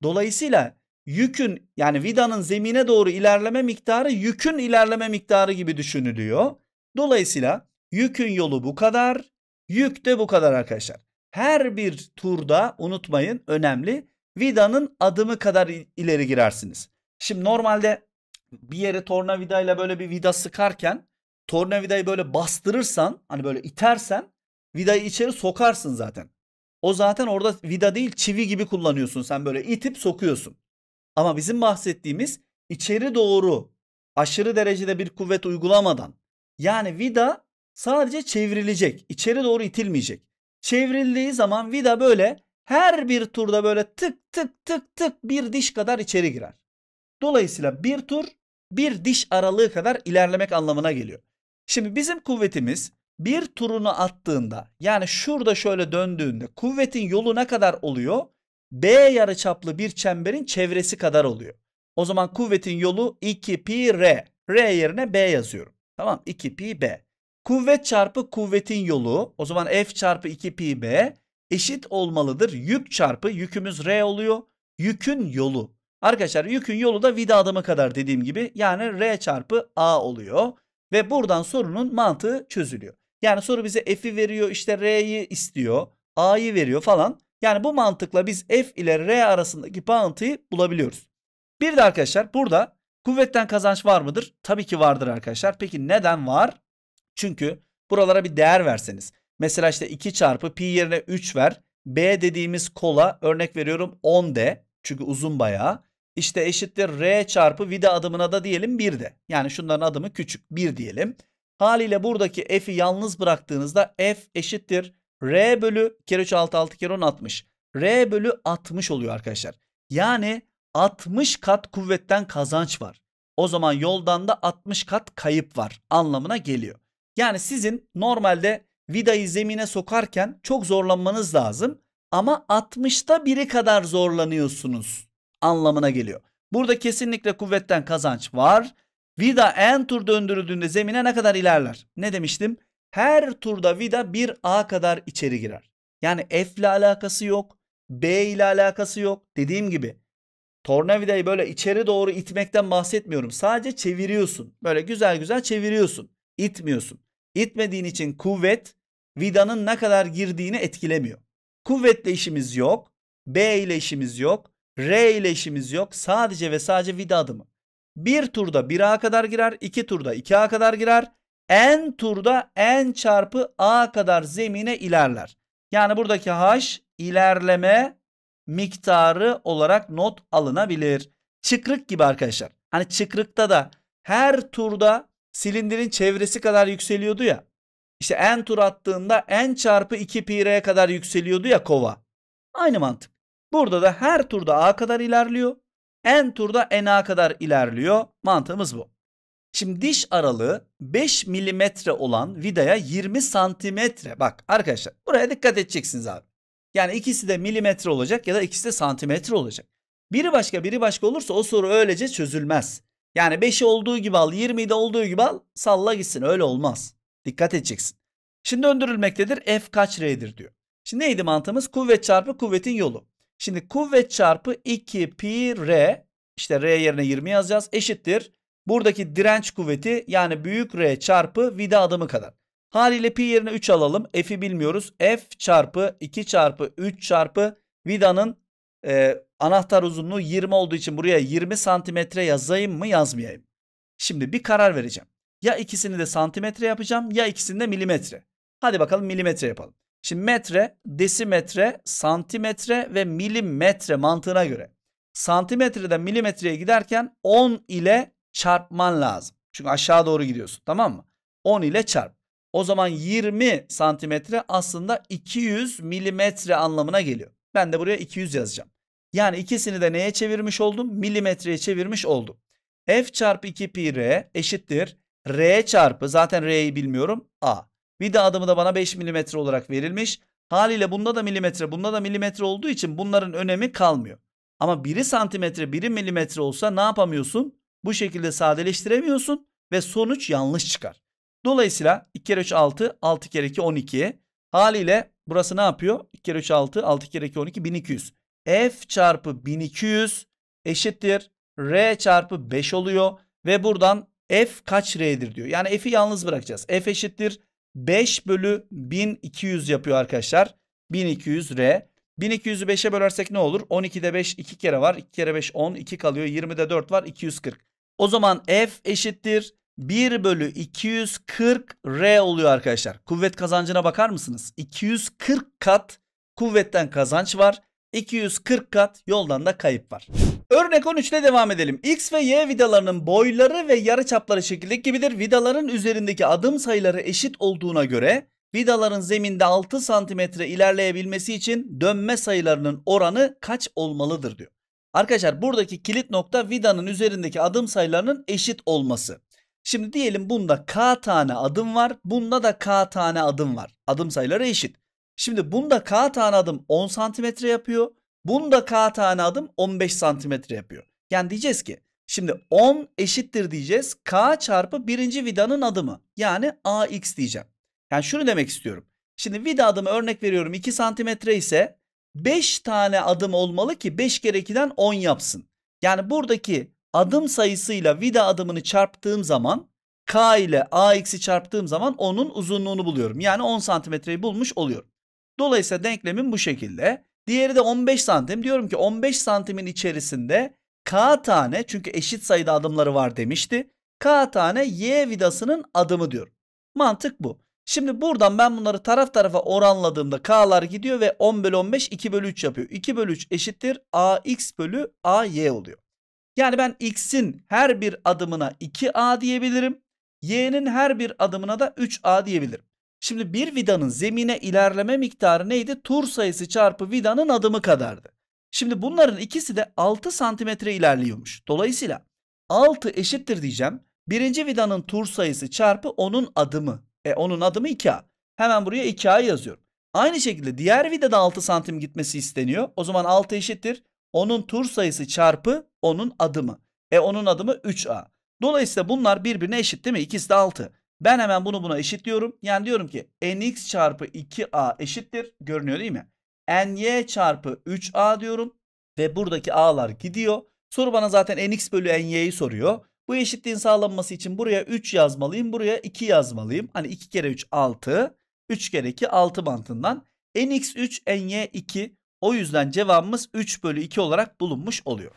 Dolayısıyla yükün yani vidanın zemine doğru ilerleme miktarı yükün ilerleme miktarı gibi düşünülüyor. Dolayısıyla yükün yolu bu kadar, yük de bu kadar arkadaşlar. Her bir turda unutmayın önemli vidanın adımı kadar ileri girersiniz. Şimdi normalde bir yere tornavidayla böyle bir vida sıkarken tornavidayı böyle bastırırsan hani böyle itersen Vidayı içeri sokarsın zaten. O zaten orada vida değil çivi gibi kullanıyorsun. Sen böyle itip sokuyorsun. Ama bizim bahsettiğimiz içeri doğru aşırı derecede bir kuvvet uygulamadan yani vida sadece çevrilecek. içeri doğru itilmeyecek. Çevrildiği zaman vida böyle her bir turda böyle tık tık tık tık bir diş kadar içeri girer. Dolayısıyla bir tur bir diş aralığı kadar ilerlemek anlamına geliyor. Şimdi bizim kuvvetimiz bir turunu attığında yani şurada şöyle döndüğünde kuvvetin yolu ne kadar oluyor? B yarıçaplı bir çemberin çevresi kadar oluyor. O zaman kuvvetin yolu 2 pi r. R yerine B yazıyorum. Tamam 2 pi B. Kuvvet çarpı kuvvetin yolu o zaman F çarpı 2 pi B eşit olmalıdır. Yük çarpı yükümüz R oluyor. Yükün yolu. Arkadaşlar yükün yolu da vida adımı kadar dediğim gibi yani R çarpı A oluyor. Ve buradan sorunun mantığı çözülüyor. Yani soru bize f'i veriyor işte r'yi istiyor. A'yı veriyor falan. Yani bu mantıkla biz F ile R arasındaki bağıntıyı bulabiliyoruz. Bir de arkadaşlar burada kuvvetten kazanç var mıdır? Tabii ki vardır arkadaşlar. Peki neden var? Çünkü buralara bir değer verseniz. Mesela işte 2 çarpı pi yerine 3 ver. B dediğimiz kola örnek veriyorum 10 de. Çünkü uzun bayağı. İşte eşittir R çarpı vida adımına da diyelim 1 de. Yani şunların adımı küçük 1 diyelim. Haliyle buradaki f'i yalnız bıraktığınızda f eşittir. R bölü kere 3 6 6 kere 10 60. R bölü 60 oluyor arkadaşlar. Yani 60 kat kuvvetten kazanç var. O zaman yoldan da 60 kat kayıp var anlamına geliyor. Yani sizin normalde vidayı zemine sokarken çok zorlanmanız lazım ama 60'ta biri kadar zorlanıyorsunuz anlamına geliyor. Burada kesinlikle kuvvetten kazanç var Vida en tur döndürüldüğünde zemine ne kadar ilerler? Ne demiştim? Her turda vida bir a kadar içeri girer. Yani F ile alakası yok. B ile alakası yok. Dediğim gibi tornavidayı böyle içeri doğru itmekten bahsetmiyorum. Sadece çeviriyorsun. Böyle güzel güzel çeviriyorsun. İtmiyorsun. İtmediğin için kuvvet vidanın ne kadar girdiğini etkilemiyor. Kuvvetle işimiz yok. B ile işimiz yok. R ile işimiz yok. Sadece ve sadece vida adımı bir turda 1A kadar girer, iki turda 2A kadar girer. N turda N çarpı A kadar zemine ilerler. Yani buradaki H ilerleme miktarı olarak not alınabilir. Çıkrık gibi arkadaşlar. Hani çıkrıkta da her turda silindirin çevresi kadar yükseliyordu ya. İşte en tur attığında en çarpı 2 pi r'ye kadar yükseliyordu ya kova. Aynı mantık. Burada da her turda a kadar ilerliyor en turda NA kadar ilerliyor. Mantığımız bu. Şimdi diş aralığı 5 milimetre olan vidaya 20 santimetre. Bak arkadaşlar buraya dikkat edeceksiniz abi. Yani ikisi de milimetre olacak ya da ikisi de santimetre olacak. Biri başka biri başka olursa o soru öylece çözülmez. Yani 5'i olduğu gibi al 20'yi de olduğu gibi al salla gitsin öyle olmaz. Dikkat edeceksin. Şimdi öndürülmektedir, f kaç r'dir diyor. Şimdi neydi mantığımız? Kuvvet çarpı kuvvetin yolu. Şimdi kuvvet çarpı 2 pi r işte r yerine 20 yazacağız eşittir. Buradaki direnç kuvveti yani büyük r çarpı vida adımı kadar. Haliyle pi yerine 3 alalım. F'i bilmiyoruz. F çarpı 2 çarpı 3 çarpı vidanın e, anahtar uzunluğu 20 olduğu için buraya 20 santimetre yazayım mı yazmayayım. Şimdi bir karar vereceğim. Ya ikisini de santimetre yapacağım ya ikisini de milimetre. Hadi bakalım milimetre yapalım. Şimdi metre, desimetre, santimetre ve milimetre mantığına göre santimetreden milimetreye giderken 10 ile çarpman lazım. Çünkü aşağı doğru gidiyorsun tamam mı? 10 ile çarp. O zaman 20 santimetre aslında 200 milimetre anlamına geliyor. Ben de buraya 200 yazacağım. Yani ikisini de neye çevirmiş oldum? Milimetreye çevirmiş oldum. F çarpı 2 pi r eşittir. R çarpı zaten R'yi bilmiyorum. A. Vida adımı da bana 5 milimetre olarak verilmiş. Haliyle bunda da milimetre, bunda da milimetre olduğu için bunların önemi kalmıyor. Ama biri santimetre, biri milimetre olsa ne yapamıyorsun? Bu şekilde sadeleştiremiyorsun ve sonuç yanlış çıkar. Dolayısıyla 2 kere 3 6, 6 kere 2 12. Haliyle burası ne yapıyor? 2 kere 3 6, 6 kere 2 12 1200. F çarpı 1200 eşittir R çarpı 5 oluyor ve buradan F kaç R'dir diyor. Yani F'i yalnız bırakacağız. F eşittir 5 bölü 1200 yapıyor arkadaşlar. 1200 R. 1200'ü 5'e bölersek ne olur? 12'de 5 2 kere var. 2 kere 5 10. 2 kalıyor. 20'de 4 var. 240. O zaman F eşittir. 1 bölü 240 R oluyor arkadaşlar. Kuvvet kazancına bakar mısınız? 240 kat kuvvetten kazanç var. 240 kat yoldan da kayıp var. Örnek 13 devam edelim. X ve Y vidalarının boyları ve yarıçapları şekildeki gibidir. Vidaların üzerindeki adım sayıları eşit olduğuna göre vidaların zeminde 6 cm ilerleyebilmesi için dönme sayılarının oranı kaç olmalıdır diyor. Arkadaşlar buradaki kilit nokta vidanın üzerindeki adım sayılarının eşit olması. Şimdi diyelim bunda k tane adım var. Bunda da k tane adım var. Adım sayıları eşit. Şimdi bunda k tane adım 10 santimetre yapıyor. Bunda k tane adım 15 santimetre yapıyor. Yani diyeceğiz ki şimdi 10 eşittir diyeceğiz. K çarpı birinci vidanın adımı. Yani ax diyeceğim. Yani şunu demek istiyorum. Şimdi vida adımı örnek veriyorum 2 santimetre ise 5 tane adım olmalı ki 5 kere 2'den 10 yapsın. Yani buradaki adım sayısıyla vida adımını çarptığım zaman K ile AX'i çarptığım zaman onun uzunluğunu buluyorum. Yani 10 santimetreyi bulmuş oluyorum. Dolayısıyla denklemin bu şekilde. Diğeri de 15 santim. Diyorum ki 15 santimin içerisinde K tane çünkü eşit sayıda adımları var demişti. K tane Y vidasının adımı diyorum. Mantık bu. Şimdi buradan ben bunları taraf tarafa oranladığımda K'lar gidiyor ve 10 bölü 15 2 bölü 3 yapıyor. 2 bölü 3 eşittir AX bölü AY oluyor. Yani ben X'in her bir adımına 2A diyebilirim. Y'nin her bir adımına da 3A diyebilirim. Şimdi bir vidanın zemine ilerleme miktarı neydi? Tur sayısı çarpı vidanın adımı kadardı. Şimdi bunların ikisi de 6 santimetre ilerliyormuş. Dolayısıyla 6 eşittir diyeceğim. Birinci vidanın tur sayısı çarpı onun adımı. E onun adımı 2A. Hemen buraya 2A yazıyorum. Aynı şekilde diğer vidada 6 santim gitmesi isteniyor. O zaman 6 eşittir. Onun tur sayısı çarpı onun adımı. E onun adımı 3A. Dolayısıyla bunlar birbirine eşit değil mi? İkisi de 6. Ben hemen bunu buna eşitliyorum. Yani diyorum ki nx çarpı 2a eşittir. Görünüyor değil mi? ny çarpı 3a diyorum. Ve buradaki a'lar gidiyor. Soru bana zaten nx bölü ny'yi soruyor. Bu eşitliğin sağlanması için buraya 3 yazmalıyım. Buraya 2 yazmalıyım. Hani 2 kere 3 6. 3 kere 2 6 mantığından. nx 3 ny 2. O yüzden cevabımız 3 bölü 2 olarak bulunmuş oluyor.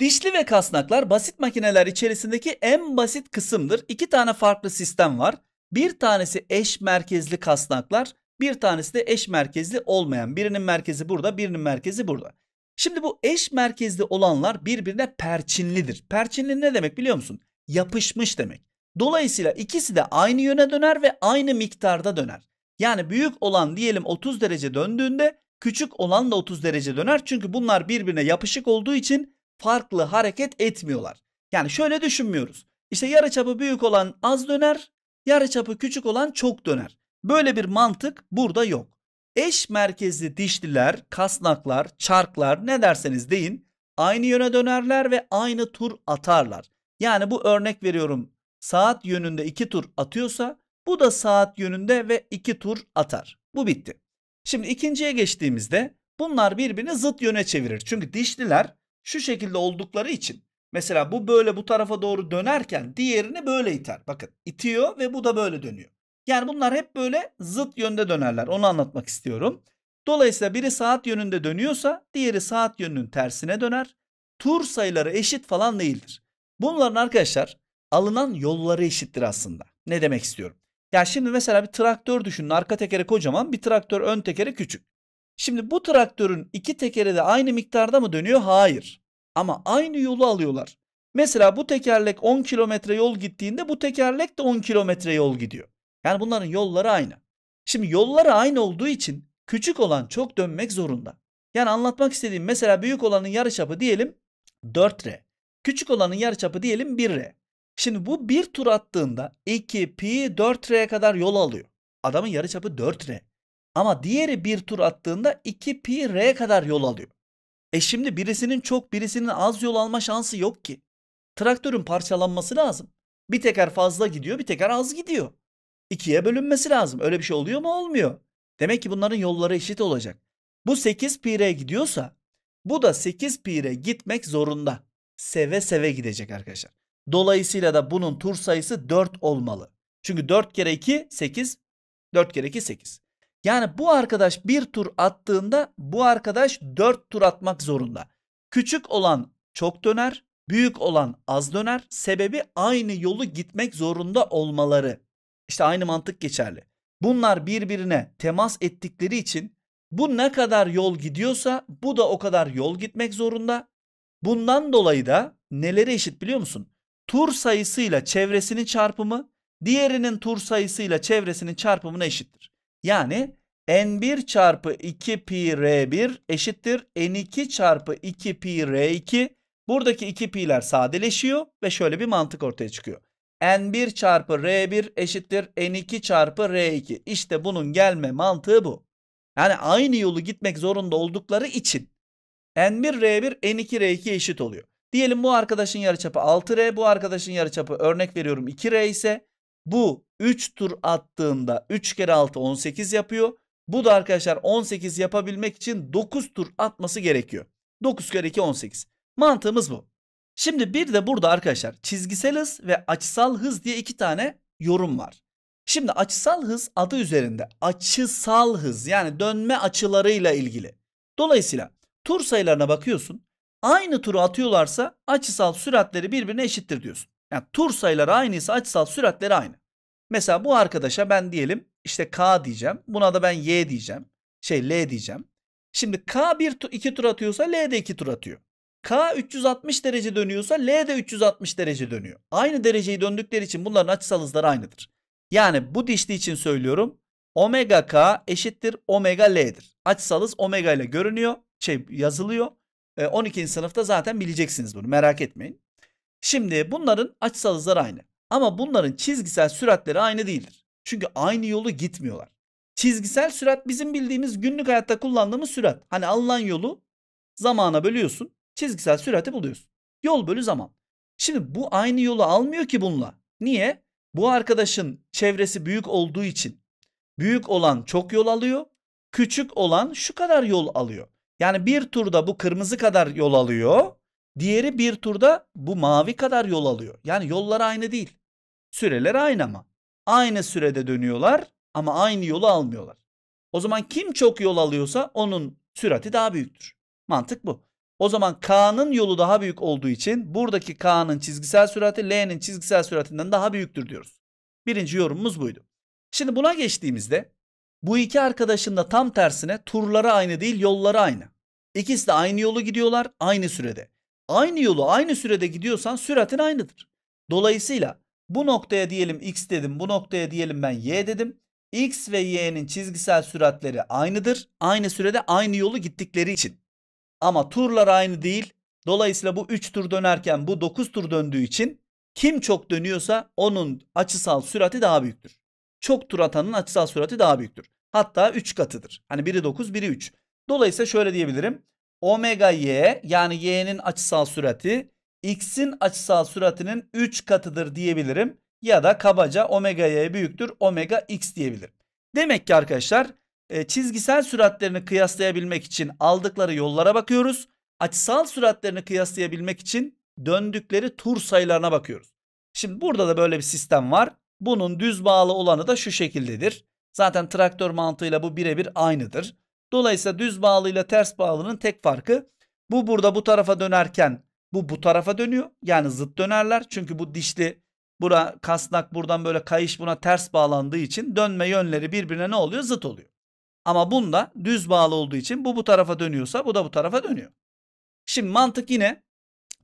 Dişli ve kasnaklar basit makineler içerisindeki en basit kısımdır. İki tane farklı sistem var. Bir tanesi eş merkezli kasnaklar, bir tanesi de eş merkezli olmayan. Birinin merkezi burada, birinin merkezi burada. Şimdi bu eş merkezli olanlar birbirine perçinlidir. Perçinli ne demek biliyor musun? Yapışmış demek. Dolayısıyla ikisi de aynı yöne döner ve aynı miktarda döner. Yani büyük olan diyelim 30 derece döndüğünde küçük olan da 30 derece döner. Çünkü bunlar birbirine yapışık olduğu için farklı hareket etmiyorlar. Yani şöyle düşünmüyoruz. İşte yarı çapı büyük olan az döner, yarı çapı küçük olan çok döner. Böyle bir mantık burada yok. Eş merkezli dişliler, kasnaklar, çarklar ne derseniz deyin aynı yöne dönerler ve aynı tur atarlar. Yani bu örnek veriyorum saat yönünde iki tur atıyorsa bu da saat yönünde ve iki tur atar. Bu bitti. Şimdi ikinciye geçtiğimizde bunlar birbirini zıt yöne çevirir. Çünkü dişliler şu şekilde oldukları için mesela bu böyle bu tarafa doğru dönerken diğerini böyle iter. Bakın itiyor ve bu da böyle dönüyor. Yani bunlar hep böyle zıt yönde dönerler. Onu anlatmak istiyorum. Dolayısıyla biri saat yönünde dönüyorsa diğeri saat yönünün tersine döner. Tur sayıları eşit falan değildir. Bunların arkadaşlar alınan yolları eşittir aslında. Ne demek istiyorum? Ya şimdi mesela bir traktör düşünün. Arka tekeri kocaman, bir traktör ön tekeri küçük. Şimdi bu traktörün iki tekeri de aynı miktarda mı dönüyor? Hayır. Ama aynı yolu alıyorlar. Mesela bu tekerlek 10 kilometre yol gittiğinde bu tekerlek de 10 kilometre yol gidiyor. Yani bunların yolları aynı. Şimdi yolları aynı olduğu için küçük olan çok dönmek zorunda. Yani anlatmak istediğim mesela büyük olanın yarıçapı diyelim 4R. Küçük olanın yarıçapı diyelim 1R. Şimdi bu bir tur attığında 2 pi 4R'ye kadar yol alıyor. Adamın yarıçapı 4R. Ama diğeri bir tur attığında 2 pi r kadar yol alıyor. E şimdi birisinin çok birisinin az yol alma şansı yok ki. Traktörün parçalanması lazım. Bir teker fazla gidiyor bir teker az gidiyor. İkiye bölünmesi lazım. Öyle bir şey oluyor mu? Olmuyor. Demek ki bunların yolları eşit olacak. Bu 8 pi r gidiyorsa bu da 8 pi r gitmek zorunda. Seve seve gidecek arkadaşlar. Dolayısıyla da bunun tur sayısı 4 olmalı. Çünkü 4 kere 2 8 4 kere 2 8. Yani bu arkadaş bir tur attığında bu arkadaş dört tur atmak zorunda. Küçük olan çok döner, büyük olan az döner. Sebebi aynı yolu gitmek zorunda olmaları. İşte aynı mantık geçerli. Bunlar birbirine temas ettikleri için bu ne kadar yol gidiyorsa bu da o kadar yol gitmek zorunda. Bundan dolayı da nelere eşit biliyor musun? Tur sayısıyla çevresinin çarpımı diğerinin tur sayısıyla çevresinin çarpımına eşittir. Yani N1 çarpı 2 pi R1 eşittir N2 çarpı 2 pi R2. Buradaki 2 pi'ler sadeleşiyor ve şöyle bir mantık ortaya çıkıyor. N1 çarpı R1 eşittir N2 çarpı R2. İşte bunun gelme mantığı bu. Yani aynı yolu gitmek zorunda oldukları için N1 R1 N2 R2 eşit oluyor. Diyelim bu arkadaşın yarıçapı 6R bu arkadaşın yarıçapı örnek veriyorum 2R ise bu 3 tur attığında 3 kere 6 18 yapıyor. Bu da arkadaşlar 18 yapabilmek için 9 tur atması gerekiyor. 9 kere 2 18. Mantığımız bu. Şimdi bir de burada arkadaşlar çizgisel hız ve açısal hız diye iki tane yorum var. Şimdi açısal hız adı üzerinde açısal hız yani dönme açılarıyla ilgili. Dolayısıyla tur sayılarına bakıyorsun. Aynı turu atıyorlarsa açısal süratleri birbirine eşittir diyorsun. Yani tur sayıları aynıysa açısal süratleri aynı. Mesela bu arkadaşa ben diyelim işte K diyeceğim. Buna da ben Y diyeceğim. Şey L diyeceğim. Şimdi K 1 2 tur atıyorsa L de 2 tur atıyor. K 360 derece dönüyorsa L de 360 derece dönüyor. Aynı dereceyi döndükleri için bunların açısal hızları aynıdır. Yani bu dişli için söylüyorum. Omega K eşittir omega L'dir. Açısal hız omega ile görünüyor. Şey yazılıyor. 12. E, sınıfta zaten bileceksiniz bunu merak etmeyin. Şimdi bunların açısal hızları aynı. Ama bunların çizgisel süratleri aynı değildir. Çünkü aynı yolu gitmiyorlar. Çizgisel sürat bizim bildiğimiz günlük hayatta kullandığımız sürat. Hani alınan yolu zamana bölüyorsun. Çizgisel sürati buluyorsun. Yol bölü zaman. Şimdi bu aynı yolu almıyor ki bununla. Niye? Bu arkadaşın çevresi büyük olduğu için. Büyük olan çok yol alıyor. Küçük olan şu kadar yol alıyor. Yani bir turda bu kırmızı kadar yol alıyor. Diğeri bir turda bu mavi kadar yol alıyor. Yani yollar aynı değil. Süreler aynı ama. Aynı sürede dönüyorlar ama aynı yolu almıyorlar. O zaman kim çok yol alıyorsa onun sürati daha büyüktür. Mantık bu. O zaman K'nın yolu daha büyük olduğu için buradaki K'nın çizgisel sürati L'nin çizgisel süratinden daha büyüktür diyoruz. Birinci yorumumuz buydu. Şimdi buna geçtiğimizde bu iki arkadaşın da tam tersine turları aynı değil yolları aynı. İkisi de aynı yolu gidiyorlar aynı sürede aynı yolu aynı sürede gidiyorsan süratin aynıdır. Dolayısıyla bu noktaya diyelim x dedim, bu noktaya diyelim ben y dedim. X ve y'nin çizgisel süratleri aynıdır. Aynı sürede aynı yolu gittikleri için. Ama turlar aynı değil. Dolayısıyla bu 3 tur dönerken bu 9 tur döndüğü için kim çok dönüyorsa onun açısal sürati daha büyüktür. Çok tur atanın açısal sürati daha büyüktür. Hatta 3 katıdır. Hani biri 9, biri 3. Dolayısıyla şöyle diyebilirim omega y yani y'nin açısal sürati x'in açısal süratinin 3 katıdır diyebilirim. Ya da kabaca omega y büyüktür omega x diyebilirim. Demek ki arkadaşlar e, çizgisel süratlerini kıyaslayabilmek için aldıkları yollara bakıyoruz. Açısal süratlerini kıyaslayabilmek için döndükleri tur sayılarına bakıyoruz. Şimdi burada da böyle bir sistem var. Bunun düz bağlı olanı da şu şekildedir. Zaten traktör mantığıyla bu birebir aynıdır. Dolayısıyla düz bağlı ile ters bağlının tek farkı bu burada bu tarafa dönerken bu bu tarafa dönüyor. Yani zıt dönerler. Çünkü bu dişli bura kasnak buradan böyle kayış buna ters bağlandığı için dönme yönleri birbirine ne oluyor? Zıt oluyor. Ama bunda düz bağlı olduğu için bu bu tarafa dönüyorsa bu da bu tarafa dönüyor. Şimdi mantık yine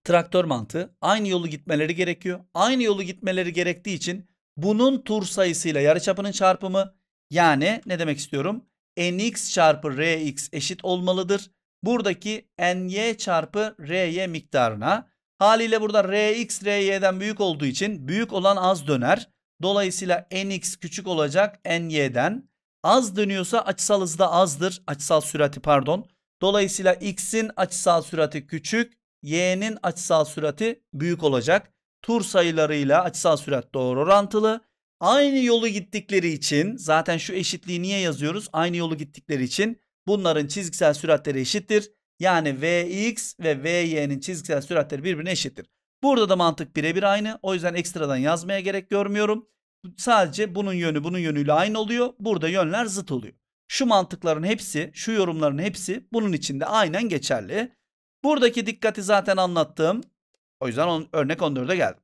traktör mantığı. Aynı yolu gitmeleri gerekiyor. Aynı yolu gitmeleri gerektiği için bunun tur sayısıyla yarıçapının çarpımı yani ne demek istiyorum? nx çarpı rx eşit olmalıdır. Buradaki ny çarpı ry miktarına. Haliyle burada rx ry'den büyük olduğu için büyük olan az döner. Dolayısıyla nx küçük olacak ny'den. Az dönüyorsa açısal hız da azdır. Açısal sürati pardon. Dolayısıyla x'in açısal sürati küçük, y'nin açısal sürati büyük olacak. Tur sayılarıyla açısal sürat doğru orantılı. Aynı yolu gittikleri için zaten şu eşitliği niye yazıyoruz? Aynı yolu gittikleri için bunların çizgisel süratleri eşittir. Yani Vx ve Vy'nin çizgisel süratleri birbirine eşittir. Burada da mantık birebir aynı. O yüzden ekstradan yazmaya gerek görmüyorum. Sadece bunun yönü bunun yönüyle aynı oluyor. Burada yönler zıt oluyor. Şu mantıkların hepsi, şu yorumların hepsi bunun içinde aynen geçerli. Buradaki dikkati zaten anlattım. O yüzden on, örnek 14'e geldim.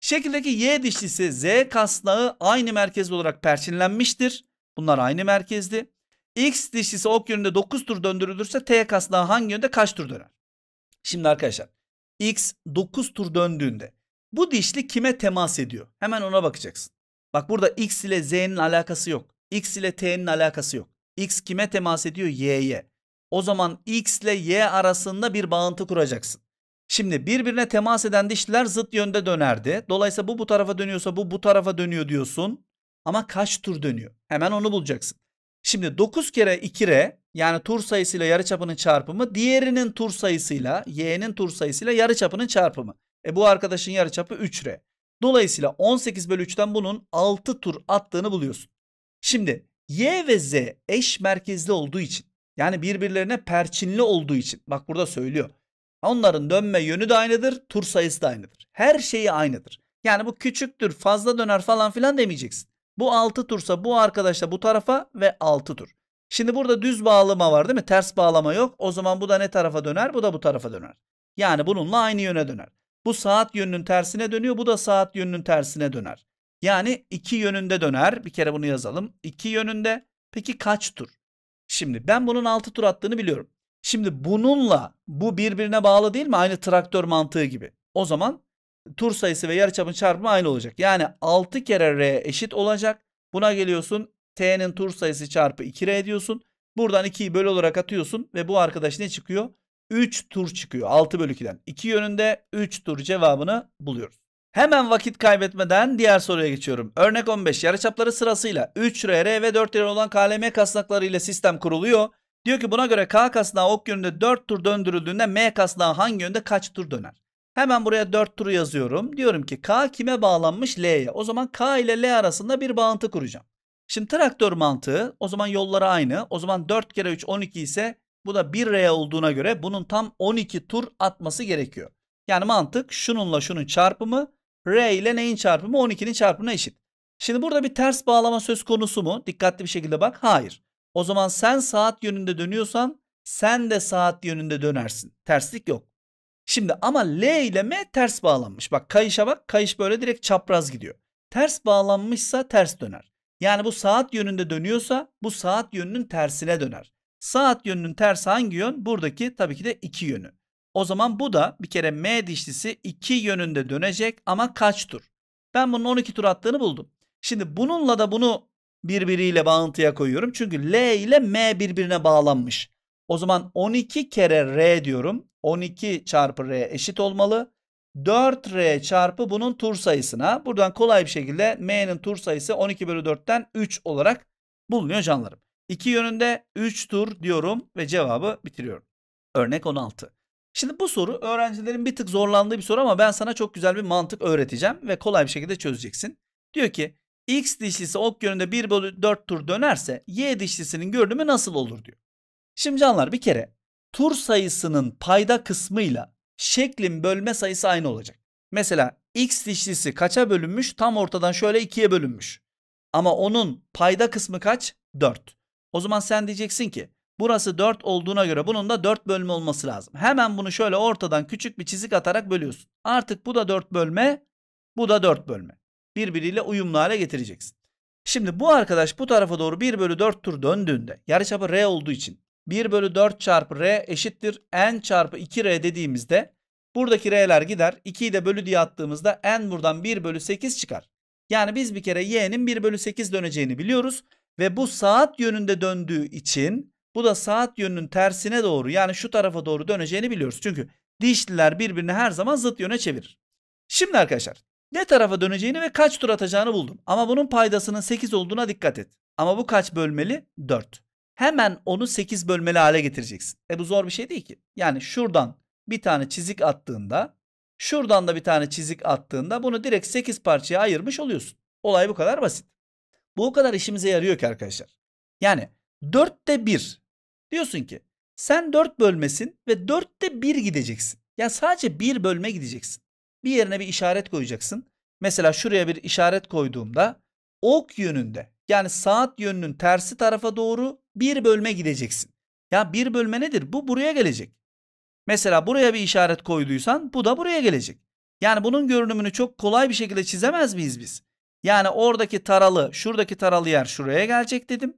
Şekildeki Y dişlisi Z kasnağı aynı merkez olarak perçinlenmiştir. Bunlar aynı merkezdi. X dişlisi ok yönünde 9 tur döndürülürse T kasnağı hangi yönde kaç tur döner? Şimdi arkadaşlar X 9 tur döndüğünde bu dişli kime temas ediyor? Hemen ona bakacaksın. Bak burada X ile Z'nin alakası yok. X ile T'nin alakası yok. X kime temas ediyor? Y'ye. O zaman X ile Y arasında bir bağıntı kuracaksın. Şimdi birbirine temas eden dişler zıt yönde dönerdi. Dolayısıyla bu bu tarafa dönüyorsa bu bu tarafa dönüyor diyorsun. Ama kaç tur dönüyor? Hemen onu bulacaksın. Şimdi 9 kere 2 re yani tur sayısıyla yarıçapının çarpımı diğerinin tur sayısıyla y'nin tur sayısıyla yarıçapının çarpımı. E bu arkadaşın yarıçapı 3 re. Dolayısıyla 18 bölü 3'ten bunun 6 tur attığını buluyorsun. Şimdi y ve z eş merkezli olduğu için yani birbirlerine perçinli olduğu için bak burada söylüyor. Onların dönme yönü de aynıdır, tur sayısı da aynıdır. Her şeyi aynıdır. Yani bu küçüktür, fazla döner falan filan demeyeceksin. Bu 6 tursa bu arkadaşla bu tarafa ve 6 tur. Şimdi burada düz bağlama var değil mi? Ters bağlama yok. O zaman bu da ne tarafa döner? Bu da bu tarafa döner. Yani bununla aynı yöne döner. Bu saat yönünün tersine dönüyor. Bu da saat yönünün tersine döner. Yani iki yönünde döner. Bir kere bunu yazalım. İki yönünde. Peki kaç tur? Şimdi ben bunun 6 tur attığını biliyorum. Şimdi bununla bu birbirine bağlı değil mi? Aynı traktör mantığı gibi. O zaman tur sayısı ve yarıçapın çarpımı aynı olacak. Yani 6 kere R eşit olacak. Buna geliyorsun T'nin tur sayısı çarpı 2R diyorsun. Buradan 2'yi bölü olarak atıyorsun ve bu arkadaş ne çıkıyor? 3 tur çıkıyor 6 bölü 2'den. 2 yönünde 3 tur cevabını buluyoruz. Hemen vakit kaybetmeden diğer soruya geçiyorum. Örnek 15 yarıçapları sırasıyla 3 r ve 4 r olan KLM kasnakları ile sistem kuruluyor. Diyor ki buna göre K kasnağı ok yönünde 4 tur döndürüldüğünde M kasnağı hangi yönde kaç tur döner? Hemen buraya 4 turu yazıyorum. Diyorum ki K kime bağlanmış? L'ye. O zaman K ile L arasında bir bağıntı kuracağım. Şimdi traktör mantığı o zaman yolları aynı. O zaman 4 kere 3 12 ise bu da 1R olduğuna göre bunun tam 12 tur atması gerekiyor. Yani mantık şununla şunun çarpımı R ile neyin çarpımı 12'nin çarpımına eşit. Şimdi burada bir ters bağlama söz konusu mu? Dikkatli bir şekilde bak. Hayır. O zaman sen saat yönünde dönüyorsan sen de saat yönünde dönersin. Terslik yok. Şimdi ama L ile M ters bağlanmış. Bak kayışa bak. Kayış böyle direkt çapraz gidiyor. Ters bağlanmışsa ters döner. Yani bu saat yönünde dönüyorsa bu saat yönünün tersine döner. Saat yönünün tersi hangi yön? Buradaki tabii ki de iki yönü. O zaman bu da bir kere M dişlisi iki yönünde dönecek ama kaç tur? Ben bunun 12 tur attığını buldum. Şimdi bununla da bunu birbiriyle bağıntıya koyuyorum. Çünkü L ile M birbirine bağlanmış. O zaman 12 kere R diyorum. 12 çarpı R eşit olmalı. 4R çarpı bunun tur sayısına. Buradan kolay bir şekilde M'nin tur sayısı 12 bölü 4'ten 3 olarak bulunuyor canlarım. İki yönünde 3 tur diyorum ve cevabı bitiriyorum. Örnek 16. Şimdi bu soru öğrencilerin bir tık zorlandığı bir soru ama ben sana çok güzel bir mantık öğreteceğim ve kolay bir şekilde çözeceksin. Diyor ki X dişlisi ok yönünde 1 bölü 4 tur dönerse Y dişlisinin görünümü nasıl olur diyor. Şimdi canlar bir kere tur sayısının payda kısmıyla şeklin bölme sayısı aynı olacak. Mesela X dişlisi kaça bölünmüş? Tam ortadan şöyle 2'ye bölünmüş. Ama onun payda kısmı kaç? 4. O zaman sen diyeceksin ki burası 4 olduğuna göre bunun da 4 bölme olması lazım. Hemen bunu şöyle ortadan küçük bir çizik atarak bölüyorsun. Artık bu da 4 bölme, bu da 4 bölme birbiriyle uyumlu hale getireceksin. Şimdi bu arkadaş bu tarafa doğru 1 bölü 4 tur döndüğünde yarıçapı R olduğu için 1 bölü 4 çarpı R eşittir N çarpı 2R dediğimizde buradaki R'ler gider. 2'yi de bölü diye attığımızda N buradan 1 bölü 8 çıkar. Yani biz bir kere Y'nin 1 bölü 8 döneceğini biliyoruz. Ve bu saat yönünde döndüğü için bu da saat yönünün tersine doğru yani şu tarafa doğru döneceğini biliyoruz. Çünkü dişliler birbirini her zaman zıt yöne çevirir. Şimdi arkadaşlar ne tarafa döneceğini ve kaç tur atacağını buldum. Ama bunun paydasının 8 olduğuna dikkat et. Ama bu kaç bölmeli? 4. Hemen onu 8 bölmeli hale getireceksin. E bu zor bir şey değil ki. Yani şuradan bir tane çizik attığında, şuradan da bir tane çizik attığında bunu direkt 8 parçaya ayırmış oluyorsun. Olay bu kadar basit. Bu o kadar işimize yarıyor ki arkadaşlar. Yani 4'te 1 diyorsun ki sen 4 bölmesin ve 4'te 1 gideceksin. Yani sadece 1 bölme gideceksin bir yerine bir işaret koyacaksın. Mesela şuraya bir işaret koyduğumda ok yönünde yani saat yönünün tersi tarafa doğru bir bölme gideceksin. Ya bir bölme nedir? Bu buraya gelecek. Mesela buraya bir işaret koyduysan bu da buraya gelecek. Yani bunun görünümünü çok kolay bir şekilde çizemez miyiz biz? Yani oradaki taralı, şuradaki taralı yer şuraya gelecek dedim.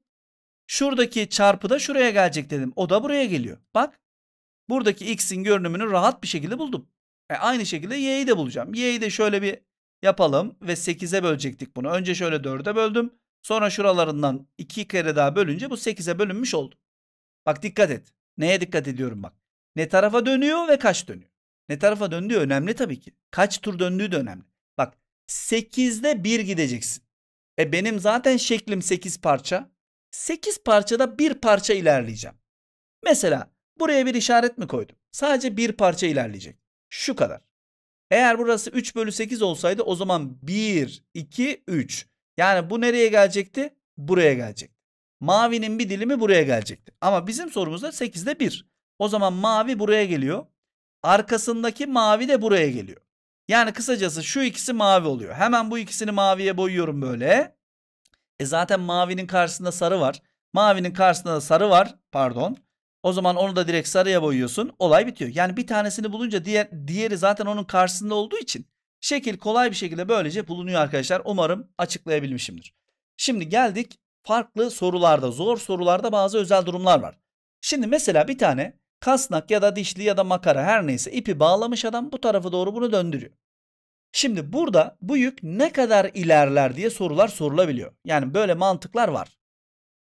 Şuradaki çarpı da şuraya gelecek dedim. O da buraya geliyor. Bak buradaki x'in görünümünü rahat bir şekilde buldum. E aynı şekilde y'yi de bulacağım. Y'yi de şöyle bir yapalım ve 8'e bölecektik bunu. Önce şöyle 4'e böldüm. Sonra şuralarından 2 kere daha bölünce bu 8'e bölünmüş oldu. Bak dikkat et. Neye dikkat ediyorum bak. Ne tarafa dönüyor ve kaç dönüyor. Ne tarafa döndüğü önemli tabii ki. Kaç tur döndüğü de önemli. Bak 8'de 1 gideceksin. E benim zaten şeklim 8 parça. 8 parçada bir parça ilerleyeceğim. Mesela buraya bir işaret mi koydum? Sadece bir parça ilerleyecek. Şu kadar. Eğer burası 3 bölü 8 olsaydı o zaman 1, 2, 3. Yani bu nereye gelecekti? Buraya gelecekti. Mavinin bir dilimi buraya gelecekti. Ama bizim sorumuzda 8'de 1. O zaman mavi buraya geliyor. Arkasındaki mavi de buraya geliyor. Yani kısacası şu ikisi mavi oluyor. Hemen bu ikisini maviye boyuyorum böyle. E zaten mavinin karşısında sarı var. Mavinin karşısında da sarı var. Pardon. O zaman onu da direkt sarıya boyuyorsun. Olay bitiyor. Yani bir tanesini bulunca diğer, diğeri zaten onun karşısında olduğu için şekil kolay bir şekilde böylece bulunuyor arkadaşlar. Umarım açıklayabilmişimdir. Şimdi geldik farklı sorularda, zor sorularda bazı özel durumlar var. Şimdi mesela bir tane kasnak ya da dişli ya da makara her neyse ipi bağlamış adam bu tarafı doğru bunu döndürüyor. Şimdi burada bu yük ne kadar ilerler diye sorular sorulabiliyor. Yani böyle mantıklar var.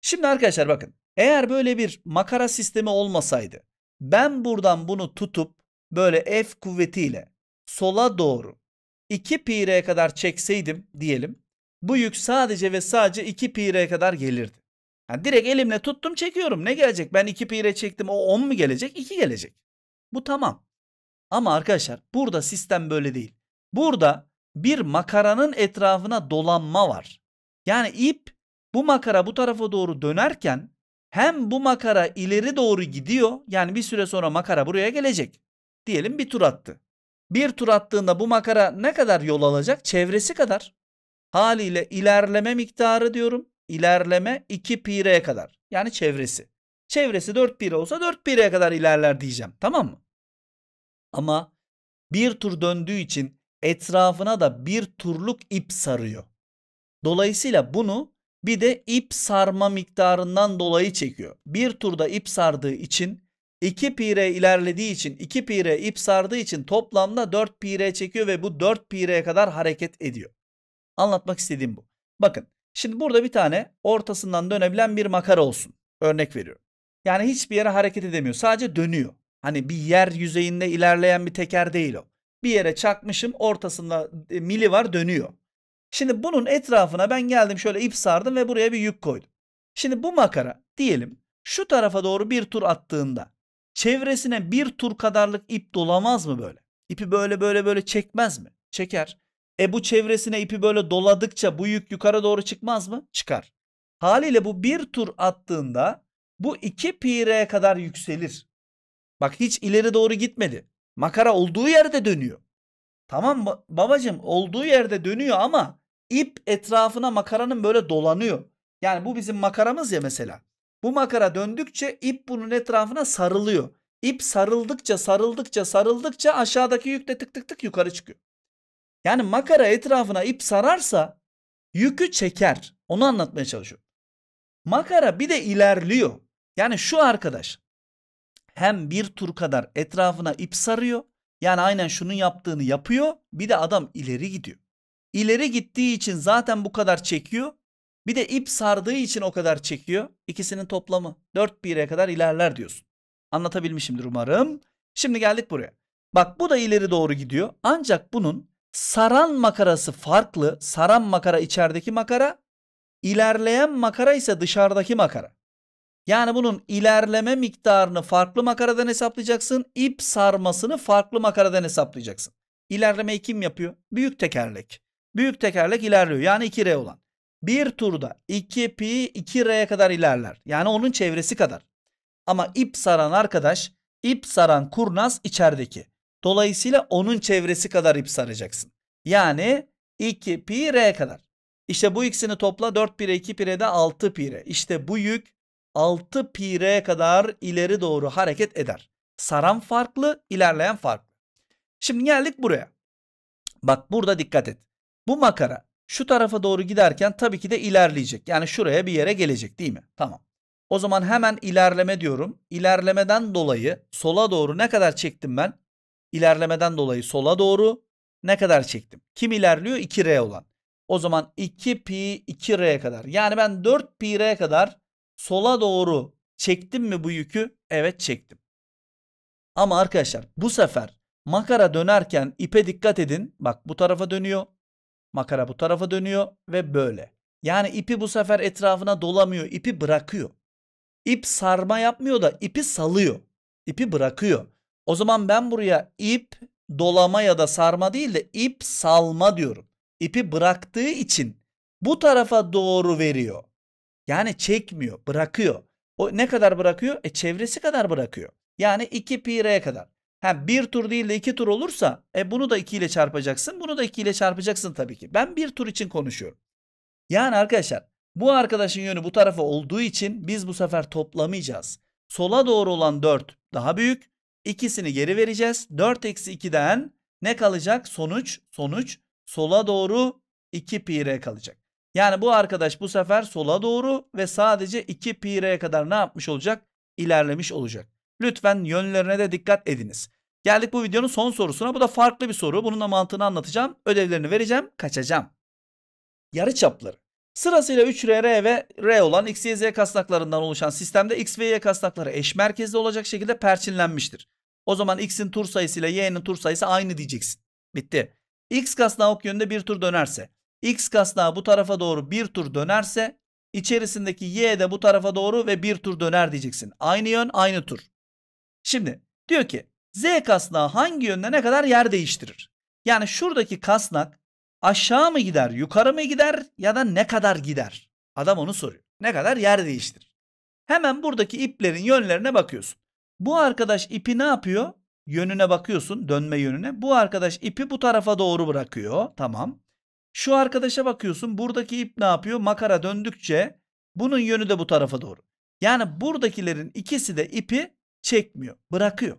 Şimdi arkadaşlar bakın eğer böyle bir makara sistemi olmasaydı ben buradan bunu tutup böyle F kuvvetiyle sola doğru 2 pi kadar çekseydim diyelim bu yük sadece ve sadece 2 pi kadar gelirdi. Yani direkt elimle tuttum çekiyorum ne gelecek ben 2 pi çektim o 10 mu gelecek 2 gelecek. Bu tamam. Ama arkadaşlar burada sistem böyle değil. Burada bir makaranın etrafına dolanma var. Yani ip bu makara bu tarafa doğru dönerken hem bu makara ileri doğru gidiyor. Yani bir süre sonra makara buraya gelecek. Diyelim bir tur attı. Bir tur attığında bu makara ne kadar yol alacak? Çevresi kadar. Haliyle ilerleme miktarı diyorum. İlerleme 2 pire'ye kadar. Yani çevresi. Çevresi 4 pire olsa 4 pire'ye kadar ilerler diyeceğim. Tamam mı? Ama bir tur döndüğü için etrafına da bir turluk ip sarıyor. Dolayısıyla bunu bir de ip sarma miktarından dolayı çekiyor. Bir turda ip sardığı için 2 pire ilerlediği için 2 pire ip sardığı için toplamda 4 pire çekiyor ve bu 4 pireye kadar hareket ediyor. Anlatmak istediğim bu. Bakın şimdi burada bir tane ortasından dönebilen bir makara olsun. Örnek veriyorum. Yani hiçbir yere hareket edemiyor. Sadece dönüyor. Hani bir yer yüzeyinde ilerleyen bir teker değil o. Bir yere çakmışım ortasında e, mili var dönüyor. Şimdi bunun etrafına ben geldim şöyle ip sardım ve buraya bir yük koydum. Şimdi bu makara diyelim şu tarafa doğru bir tur attığında çevresine bir tur kadarlık ip dolamaz mı böyle? İpi böyle böyle böyle çekmez mi? Çeker. E bu çevresine ipi böyle doladıkça bu yük yukarı doğru çıkmaz mı? Çıkar. Haliyle bu bir tur attığında bu 2 pi'ye kadar yükselir. Bak hiç ileri doğru gitmedi. Makara olduğu yerde dönüyor. Tamam babacım olduğu yerde dönüyor ama ip etrafına makaranın böyle dolanıyor. Yani bu bizim makaramız ya mesela. Bu makara döndükçe ip bunun etrafına sarılıyor. İp sarıldıkça sarıldıkça sarıldıkça aşağıdaki yük de tık tık tık yukarı çıkıyor. Yani makara etrafına ip sararsa yükü çeker. Onu anlatmaya çalışıyorum. Makara bir de ilerliyor. Yani şu arkadaş hem bir tur kadar etrafına ip sarıyor. Yani aynen şunun yaptığını yapıyor. Bir de adam ileri gidiyor. İleri gittiği için zaten bu kadar çekiyor. Bir de ip sardığı için o kadar çekiyor. İkisinin toplamı 4 1'e kadar ilerler diyorsun. Anlatabilmişimdir umarım. Şimdi geldik buraya. Bak bu da ileri doğru gidiyor. Ancak bunun saran makarası farklı. Saran makara içerideki makara. İlerleyen makara ise dışarıdaki makara. Yani bunun ilerleme miktarını farklı makaradan hesaplayacaksın. İp sarmasını farklı makaradan hesaplayacaksın. İlerlemeyi kim yapıyor? Büyük tekerlek. Büyük tekerlek ilerliyor. Yani 2R olan. Bir turda 2 pi 2R'ye kadar ilerler. Yani onun çevresi kadar. Ama ip saran arkadaş, ip saran kurnaz içerideki. Dolayısıyla onun çevresi kadar ip saracaksın. Yani 2 pi r kadar. İşte bu ikisini topla 4 pi 2 pi de 6 pi r. İşte bu yük 6 pi kadar ileri doğru hareket eder. Saran farklı, ilerleyen farklı. Şimdi geldik buraya. Bak burada dikkat et. Bu makara şu tarafa doğru giderken tabii ki de ilerleyecek. Yani şuraya bir yere gelecek değil mi? Tamam. O zaman hemen ilerleme diyorum. İlerlemeden dolayı sola doğru ne kadar çektim ben? İlerlemeden dolayı sola doğru ne kadar çektim? Kim ilerliyor? 2R olan. O zaman 2 pi 2R'ye kadar. Yani ben 4 pi R'ye kadar sola doğru çektim mi bu yükü? Evet çektim. Ama arkadaşlar bu sefer makara dönerken ipe dikkat edin. Bak bu tarafa dönüyor. Makara bu tarafa dönüyor ve böyle. Yani ipi bu sefer etrafına dolamıyor. ipi bırakıyor. İp sarma yapmıyor da ipi salıyor. İpi bırakıyor. O zaman ben buraya ip dolama ya da sarma değil de ip salma diyorum. İpi bıraktığı için bu tarafa doğru veriyor. Yani çekmiyor, bırakıyor. O ne kadar bırakıyor? E çevresi kadar bırakıyor. Yani 2 pi kadar. Ha bir tur değil de iki tur olursa e bunu da iki ile çarpacaksın. Bunu da iki ile çarpacaksın tabii ki. Ben bir tur için konuşuyorum. Yani arkadaşlar bu arkadaşın yönü bu tarafa olduğu için biz bu sefer toplamayacağız. Sola doğru olan 4 daha büyük. İkisini geri vereceğiz. 4 eksi 2'den ne kalacak? Sonuç, sonuç sola doğru 2 pi r kalacak. Yani bu arkadaş bu sefer sola doğru ve sadece 2 pi r'ye kadar ne yapmış olacak? İlerlemiş olacak. Lütfen yönlerine de dikkat ediniz. Geldik bu videonun son sorusuna. Bu da farklı bir soru. Bunun da mantığını anlatacağım. Ödevlerini vereceğim. Kaçacağım. Yarı çapları. Sırasıyla 3R, R ve R olan X, Y, Z kasnaklarından oluşan sistemde X ve Y kasnakları eş merkezli olacak şekilde perçinlenmiştir. O zaman X'in tur sayısı ile Y'nin tur sayısı aynı diyeceksin. Bitti. X kasnağı ok yönünde bir tur dönerse, X kasnağı bu tarafa doğru bir tur dönerse, içerisindeki Y de bu tarafa doğru ve bir tur döner diyeceksin. Aynı yön, aynı tur. Şimdi diyor ki Z kasnağı hangi yönde ne kadar yer değiştirir? Yani şuradaki kasnak aşağı mı gider, yukarı mı gider ya da ne kadar gider? Adam onu soruyor. Ne kadar yer değiştirir? Hemen buradaki iplerin yönlerine bakıyorsun. Bu arkadaş ipi ne yapıyor? Yönüne bakıyorsun, dönme yönüne. Bu arkadaş ipi bu tarafa doğru bırakıyor. Tamam. Şu arkadaşa bakıyorsun. Buradaki ip ne yapıyor? Makara döndükçe bunun yönü de bu tarafa doğru. Yani buradakilerin ikisi de ipi çekmiyor, bırakıyor.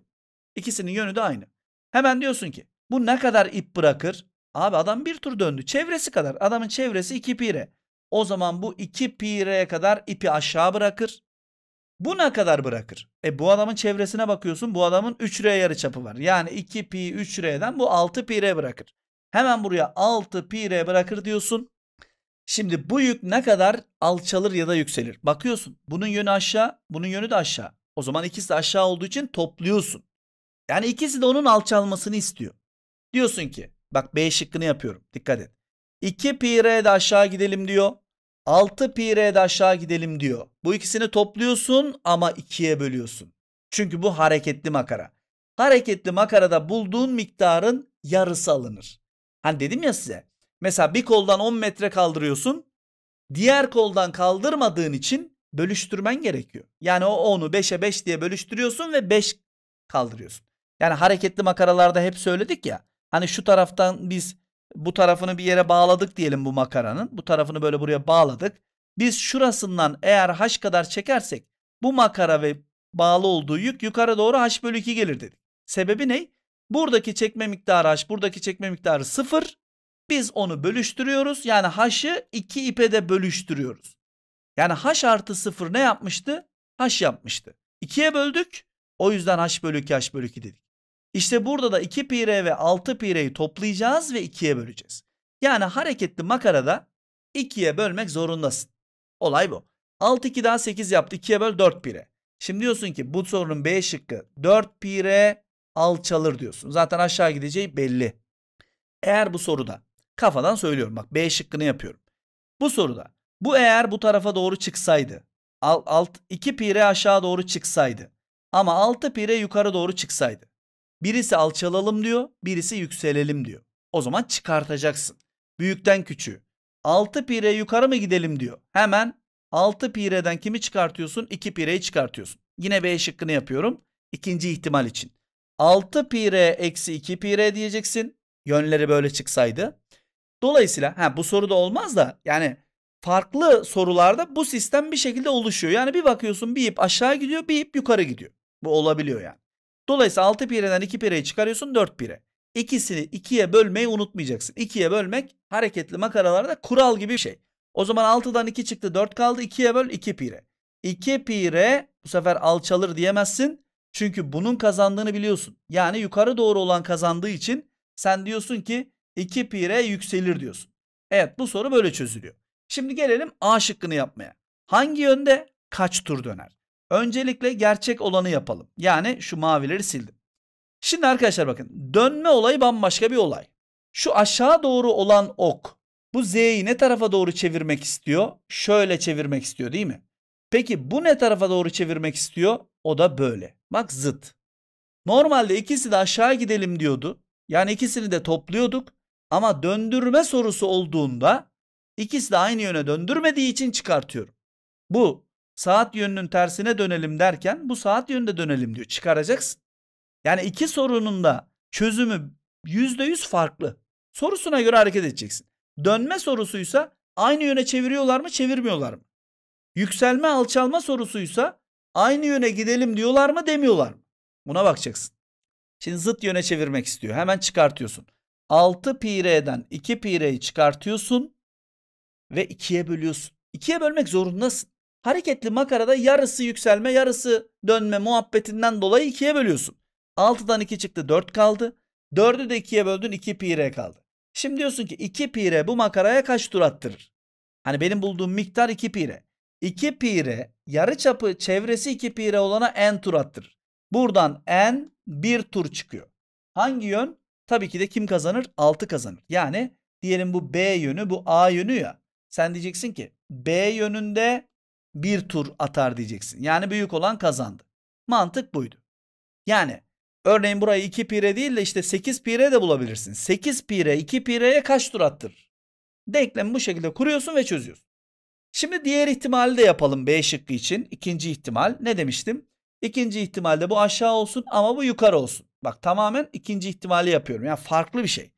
İkisinin yönü de aynı. Hemen diyorsun ki bu ne kadar ip bırakır? Abi adam bir tur döndü. Çevresi kadar. Adamın çevresi 2 pire. O zaman bu 2 pireye kadar ipi aşağı bırakır. Bu ne kadar bırakır? E bu adamın çevresine bakıyorsun. Bu adamın 3 R yarı çapı var. Yani 2 pi 3 R'den bu 6 pi R bırakır. Hemen buraya 6 pi R bırakır diyorsun. Şimdi bu yük ne kadar alçalır ya da yükselir? Bakıyorsun. Bunun yönü aşağı, bunun yönü de aşağı. O zaman ikisi de aşağı olduğu için topluyorsun. Yani ikisi de onun alçalmasını istiyor. Diyorsun ki bak B şıkkını yapıyorum dikkat et. 2 pi r de aşağı gidelim diyor. 6 pi r de aşağı gidelim diyor. Bu ikisini topluyorsun ama 2'ye bölüyorsun. Çünkü bu hareketli makara. Hareketli makarada bulduğun miktarın yarısı alınır. Hani dedim ya size. Mesela bir koldan 10 metre kaldırıyorsun. Diğer koldan kaldırmadığın için bölüştürmen gerekiyor. Yani o 10'u 5'e 5 diye bölüştürüyorsun ve 5 kaldırıyorsun. Yani hareketli makaralarda hep söyledik ya. Hani şu taraftan biz bu tarafını bir yere bağladık diyelim bu makaranın. Bu tarafını böyle buraya bağladık. Biz şurasından eğer h kadar çekersek bu makara ve bağlı olduğu yük yukarı doğru h bölü 2 gelir dedik. Sebebi ne? Buradaki çekme miktarı h, buradaki çekme miktarı 0. Biz onu bölüştürüyoruz. Yani h'ı 2 ipe de bölüştürüyoruz. Yani h artı 0 ne yapmıştı? h yapmıştı. 2'ye böldük. O yüzden h bölü 2 h bölü 2 dedik. İşte burada da 2 pi r ve 6 pi r'yi toplayacağız ve 2'ye böleceğiz. Yani hareketli makarada 2'ye bölmek zorundasın. Olay bu. 6 2 daha 8 yaptı. 2'ye böl 4 pi r. Şimdi diyorsun ki bu sorunun B şıkkı 4 pi r alçalır diyorsun. Zaten aşağı gideceği belli. Eğer bu soruda kafadan söylüyorum bak B şıkkını yapıyorum. Bu soruda bu eğer bu tarafa doğru çıksaydı. Alt, alt 2 pire aşağı doğru çıksaydı. Ama 6 pire yukarı doğru çıksaydı. Birisi alçalalım diyor, birisi yükselelim diyor. O zaman çıkartacaksın. Büyükten küçüğü. 6 pire yukarı mı gidelim diyor. Hemen 6 pireden kimi çıkartıyorsun? 2 pireyi çıkartıyorsun. Yine B şıkkını yapıyorum. İkinci ihtimal için. 6 pire eksi 2 pire diyeceksin. Yönleri böyle çıksaydı. Dolayısıyla ha, bu soruda olmaz da yani farklı sorularda bu sistem bir şekilde oluşuyor. Yani bir bakıyorsun bir ip aşağı gidiyor bir ip yukarı gidiyor. Bu olabiliyor yani. Dolayısıyla 6 pireden 2 pireyi çıkarıyorsun 4 pire. İkisini 2'ye bölmeyi unutmayacaksın. 2'ye bölmek hareketli makaralarda kural gibi bir şey. O zaman 6'dan 2 çıktı 4 kaldı 2'ye böl 2 pire. 2 pire bu sefer alçalır diyemezsin. Çünkü bunun kazandığını biliyorsun. Yani yukarı doğru olan kazandığı için sen diyorsun ki 2 pire yükselir diyorsun. Evet bu soru böyle çözülüyor. Şimdi gelelim A şıkkını yapmaya. Hangi yönde kaç tur döner? Öncelikle gerçek olanı yapalım. Yani şu mavileri sildim. Şimdi arkadaşlar bakın dönme olayı bambaşka bir olay. Şu aşağı doğru olan ok bu Z'yi ne tarafa doğru çevirmek istiyor? Şöyle çevirmek istiyor değil mi? Peki bu ne tarafa doğru çevirmek istiyor? O da böyle. Bak zıt. Normalde ikisi de aşağı gidelim diyordu. Yani ikisini de topluyorduk. Ama döndürme sorusu olduğunda İkisi de aynı yöne döndürmediği için çıkartıyorum. Bu saat yönünün tersine dönelim derken bu saat yönünde dönelim diyor. Çıkaracaksın. Yani iki sorunun da çözümü %100 farklı. Sorusuna göre hareket edeceksin. Dönme sorusuysa aynı yöne çeviriyorlar mı çevirmiyorlar mı? Yükselme alçalma sorusuysa aynı yöne gidelim diyorlar mı demiyorlar mı? Buna bakacaksın. Şimdi zıt yöne çevirmek istiyor. Hemen çıkartıyorsun. 6 pi r'den 2 pi r'yi çıkartıyorsun ve ikiye bölüyorsun. İkiye bölmek zorundasın. Hareketli makarada yarısı yükselme yarısı dönme muhabbetinden dolayı ikiye bölüyorsun. 6'dan 2 çıktı 4 kaldı. 4'ü de 2'ye böldün 2 pi r kaldı. Şimdi diyorsun ki 2 pi r bu makaraya kaç tur attırır? Hani benim bulduğum miktar 2 pi r. 2 pi r yarı çapı çevresi 2 pi r olana n tur attırır. Buradan n 1 tur çıkıyor. Hangi yön? Tabii ki de kim kazanır? 6 kazanır. Yani diyelim bu b yönü bu a yönü ya. Sen diyeceksin ki B yönünde bir tur atar diyeceksin. Yani büyük olan kazandı. Mantık buydu. Yani örneğin burayı 2 pire değil de işte 8 pire de bulabilirsin. 8 pire 2 pireye kaç tur attır? Denklemi bu şekilde kuruyorsun ve çözüyorsun. Şimdi diğer ihtimali de yapalım B şıkkı için. İkinci ihtimal ne demiştim? İkinci ihtimalde bu aşağı olsun ama bu yukarı olsun. Bak tamamen ikinci ihtimali yapıyorum. Yani farklı bir şey.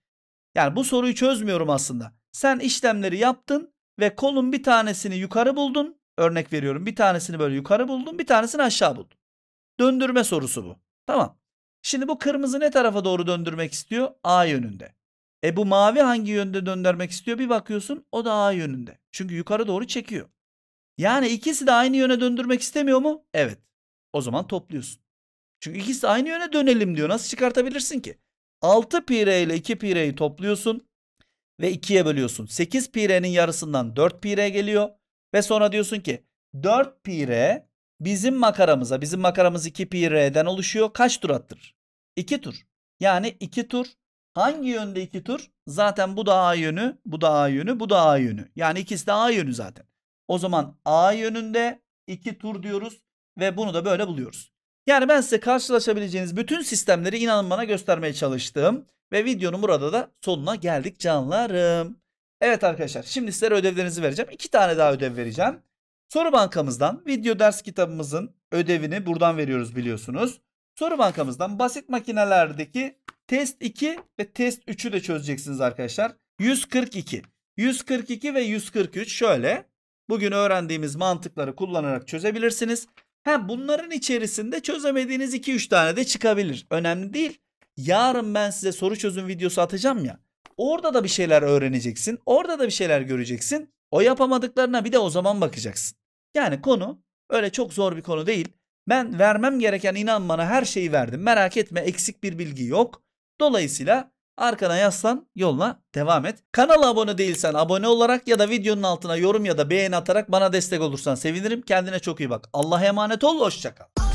Yani bu soruyu çözmüyorum aslında. Sen işlemleri yaptın ve kolun bir tanesini yukarı buldun. Örnek veriyorum bir tanesini böyle yukarı buldun bir tanesini aşağı buldun. Döndürme sorusu bu. Tamam. Şimdi bu kırmızı ne tarafa doğru döndürmek istiyor? A yönünde. E bu mavi hangi yönde döndürmek istiyor? Bir bakıyorsun o da A yönünde. Çünkü yukarı doğru çekiyor. Yani ikisi de aynı yöne döndürmek istemiyor mu? Evet. O zaman topluyorsun. Çünkü ikisi aynı yöne dönelim diyor. Nasıl çıkartabilirsin ki? 6 pi r ile 2 pi topluyorsun ve 2'ye bölüyorsun. 8 pi r'nin yarısından 4 pi r geliyor. Ve sonra diyorsun ki 4 pi r bizim makaramıza, bizim makaramız 2 pi r'den oluşuyor. Kaç tur attır? 2 tur. Yani 2 tur. Hangi yönde 2 tur? Zaten bu da A yönü, bu da A yönü, bu da A yönü. Yani ikisi de A yönü zaten. O zaman A yönünde 2 tur diyoruz ve bunu da böyle buluyoruz. Yani ben size karşılaşabileceğiniz bütün sistemleri inanın bana göstermeye çalıştım. Ve videonun burada da sonuna geldik canlarım. Evet arkadaşlar şimdi sizlere ödevlerinizi vereceğim. İki tane daha ödev vereceğim. Soru bankamızdan video ders kitabımızın ödevini buradan veriyoruz biliyorsunuz. Soru bankamızdan basit makinelerdeki test 2 ve test 3'ü de çözeceksiniz arkadaşlar. 142. 142 ve 143 şöyle. Bugün öğrendiğimiz mantıkları kullanarak çözebilirsiniz. Ha bunların içerisinde çözemediğiniz 2-3 tane de çıkabilir. Önemli değil. Yarın ben size soru çözüm videosu atacağım ya. Orada da bir şeyler öğreneceksin. Orada da bir şeyler göreceksin. O yapamadıklarına bir de o zaman bakacaksın. Yani konu öyle çok zor bir konu değil. Ben vermem gereken inan bana her şeyi verdim. Merak etme eksik bir bilgi yok. Dolayısıyla arkana yaslan yoluna devam et. Kanala abone değilsen abone olarak ya da videonun altına yorum ya da beğeni atarak bana destek olursan sevinirim. Kendine çok iyi bak. Allah'a emanet ol. Hoşçakal.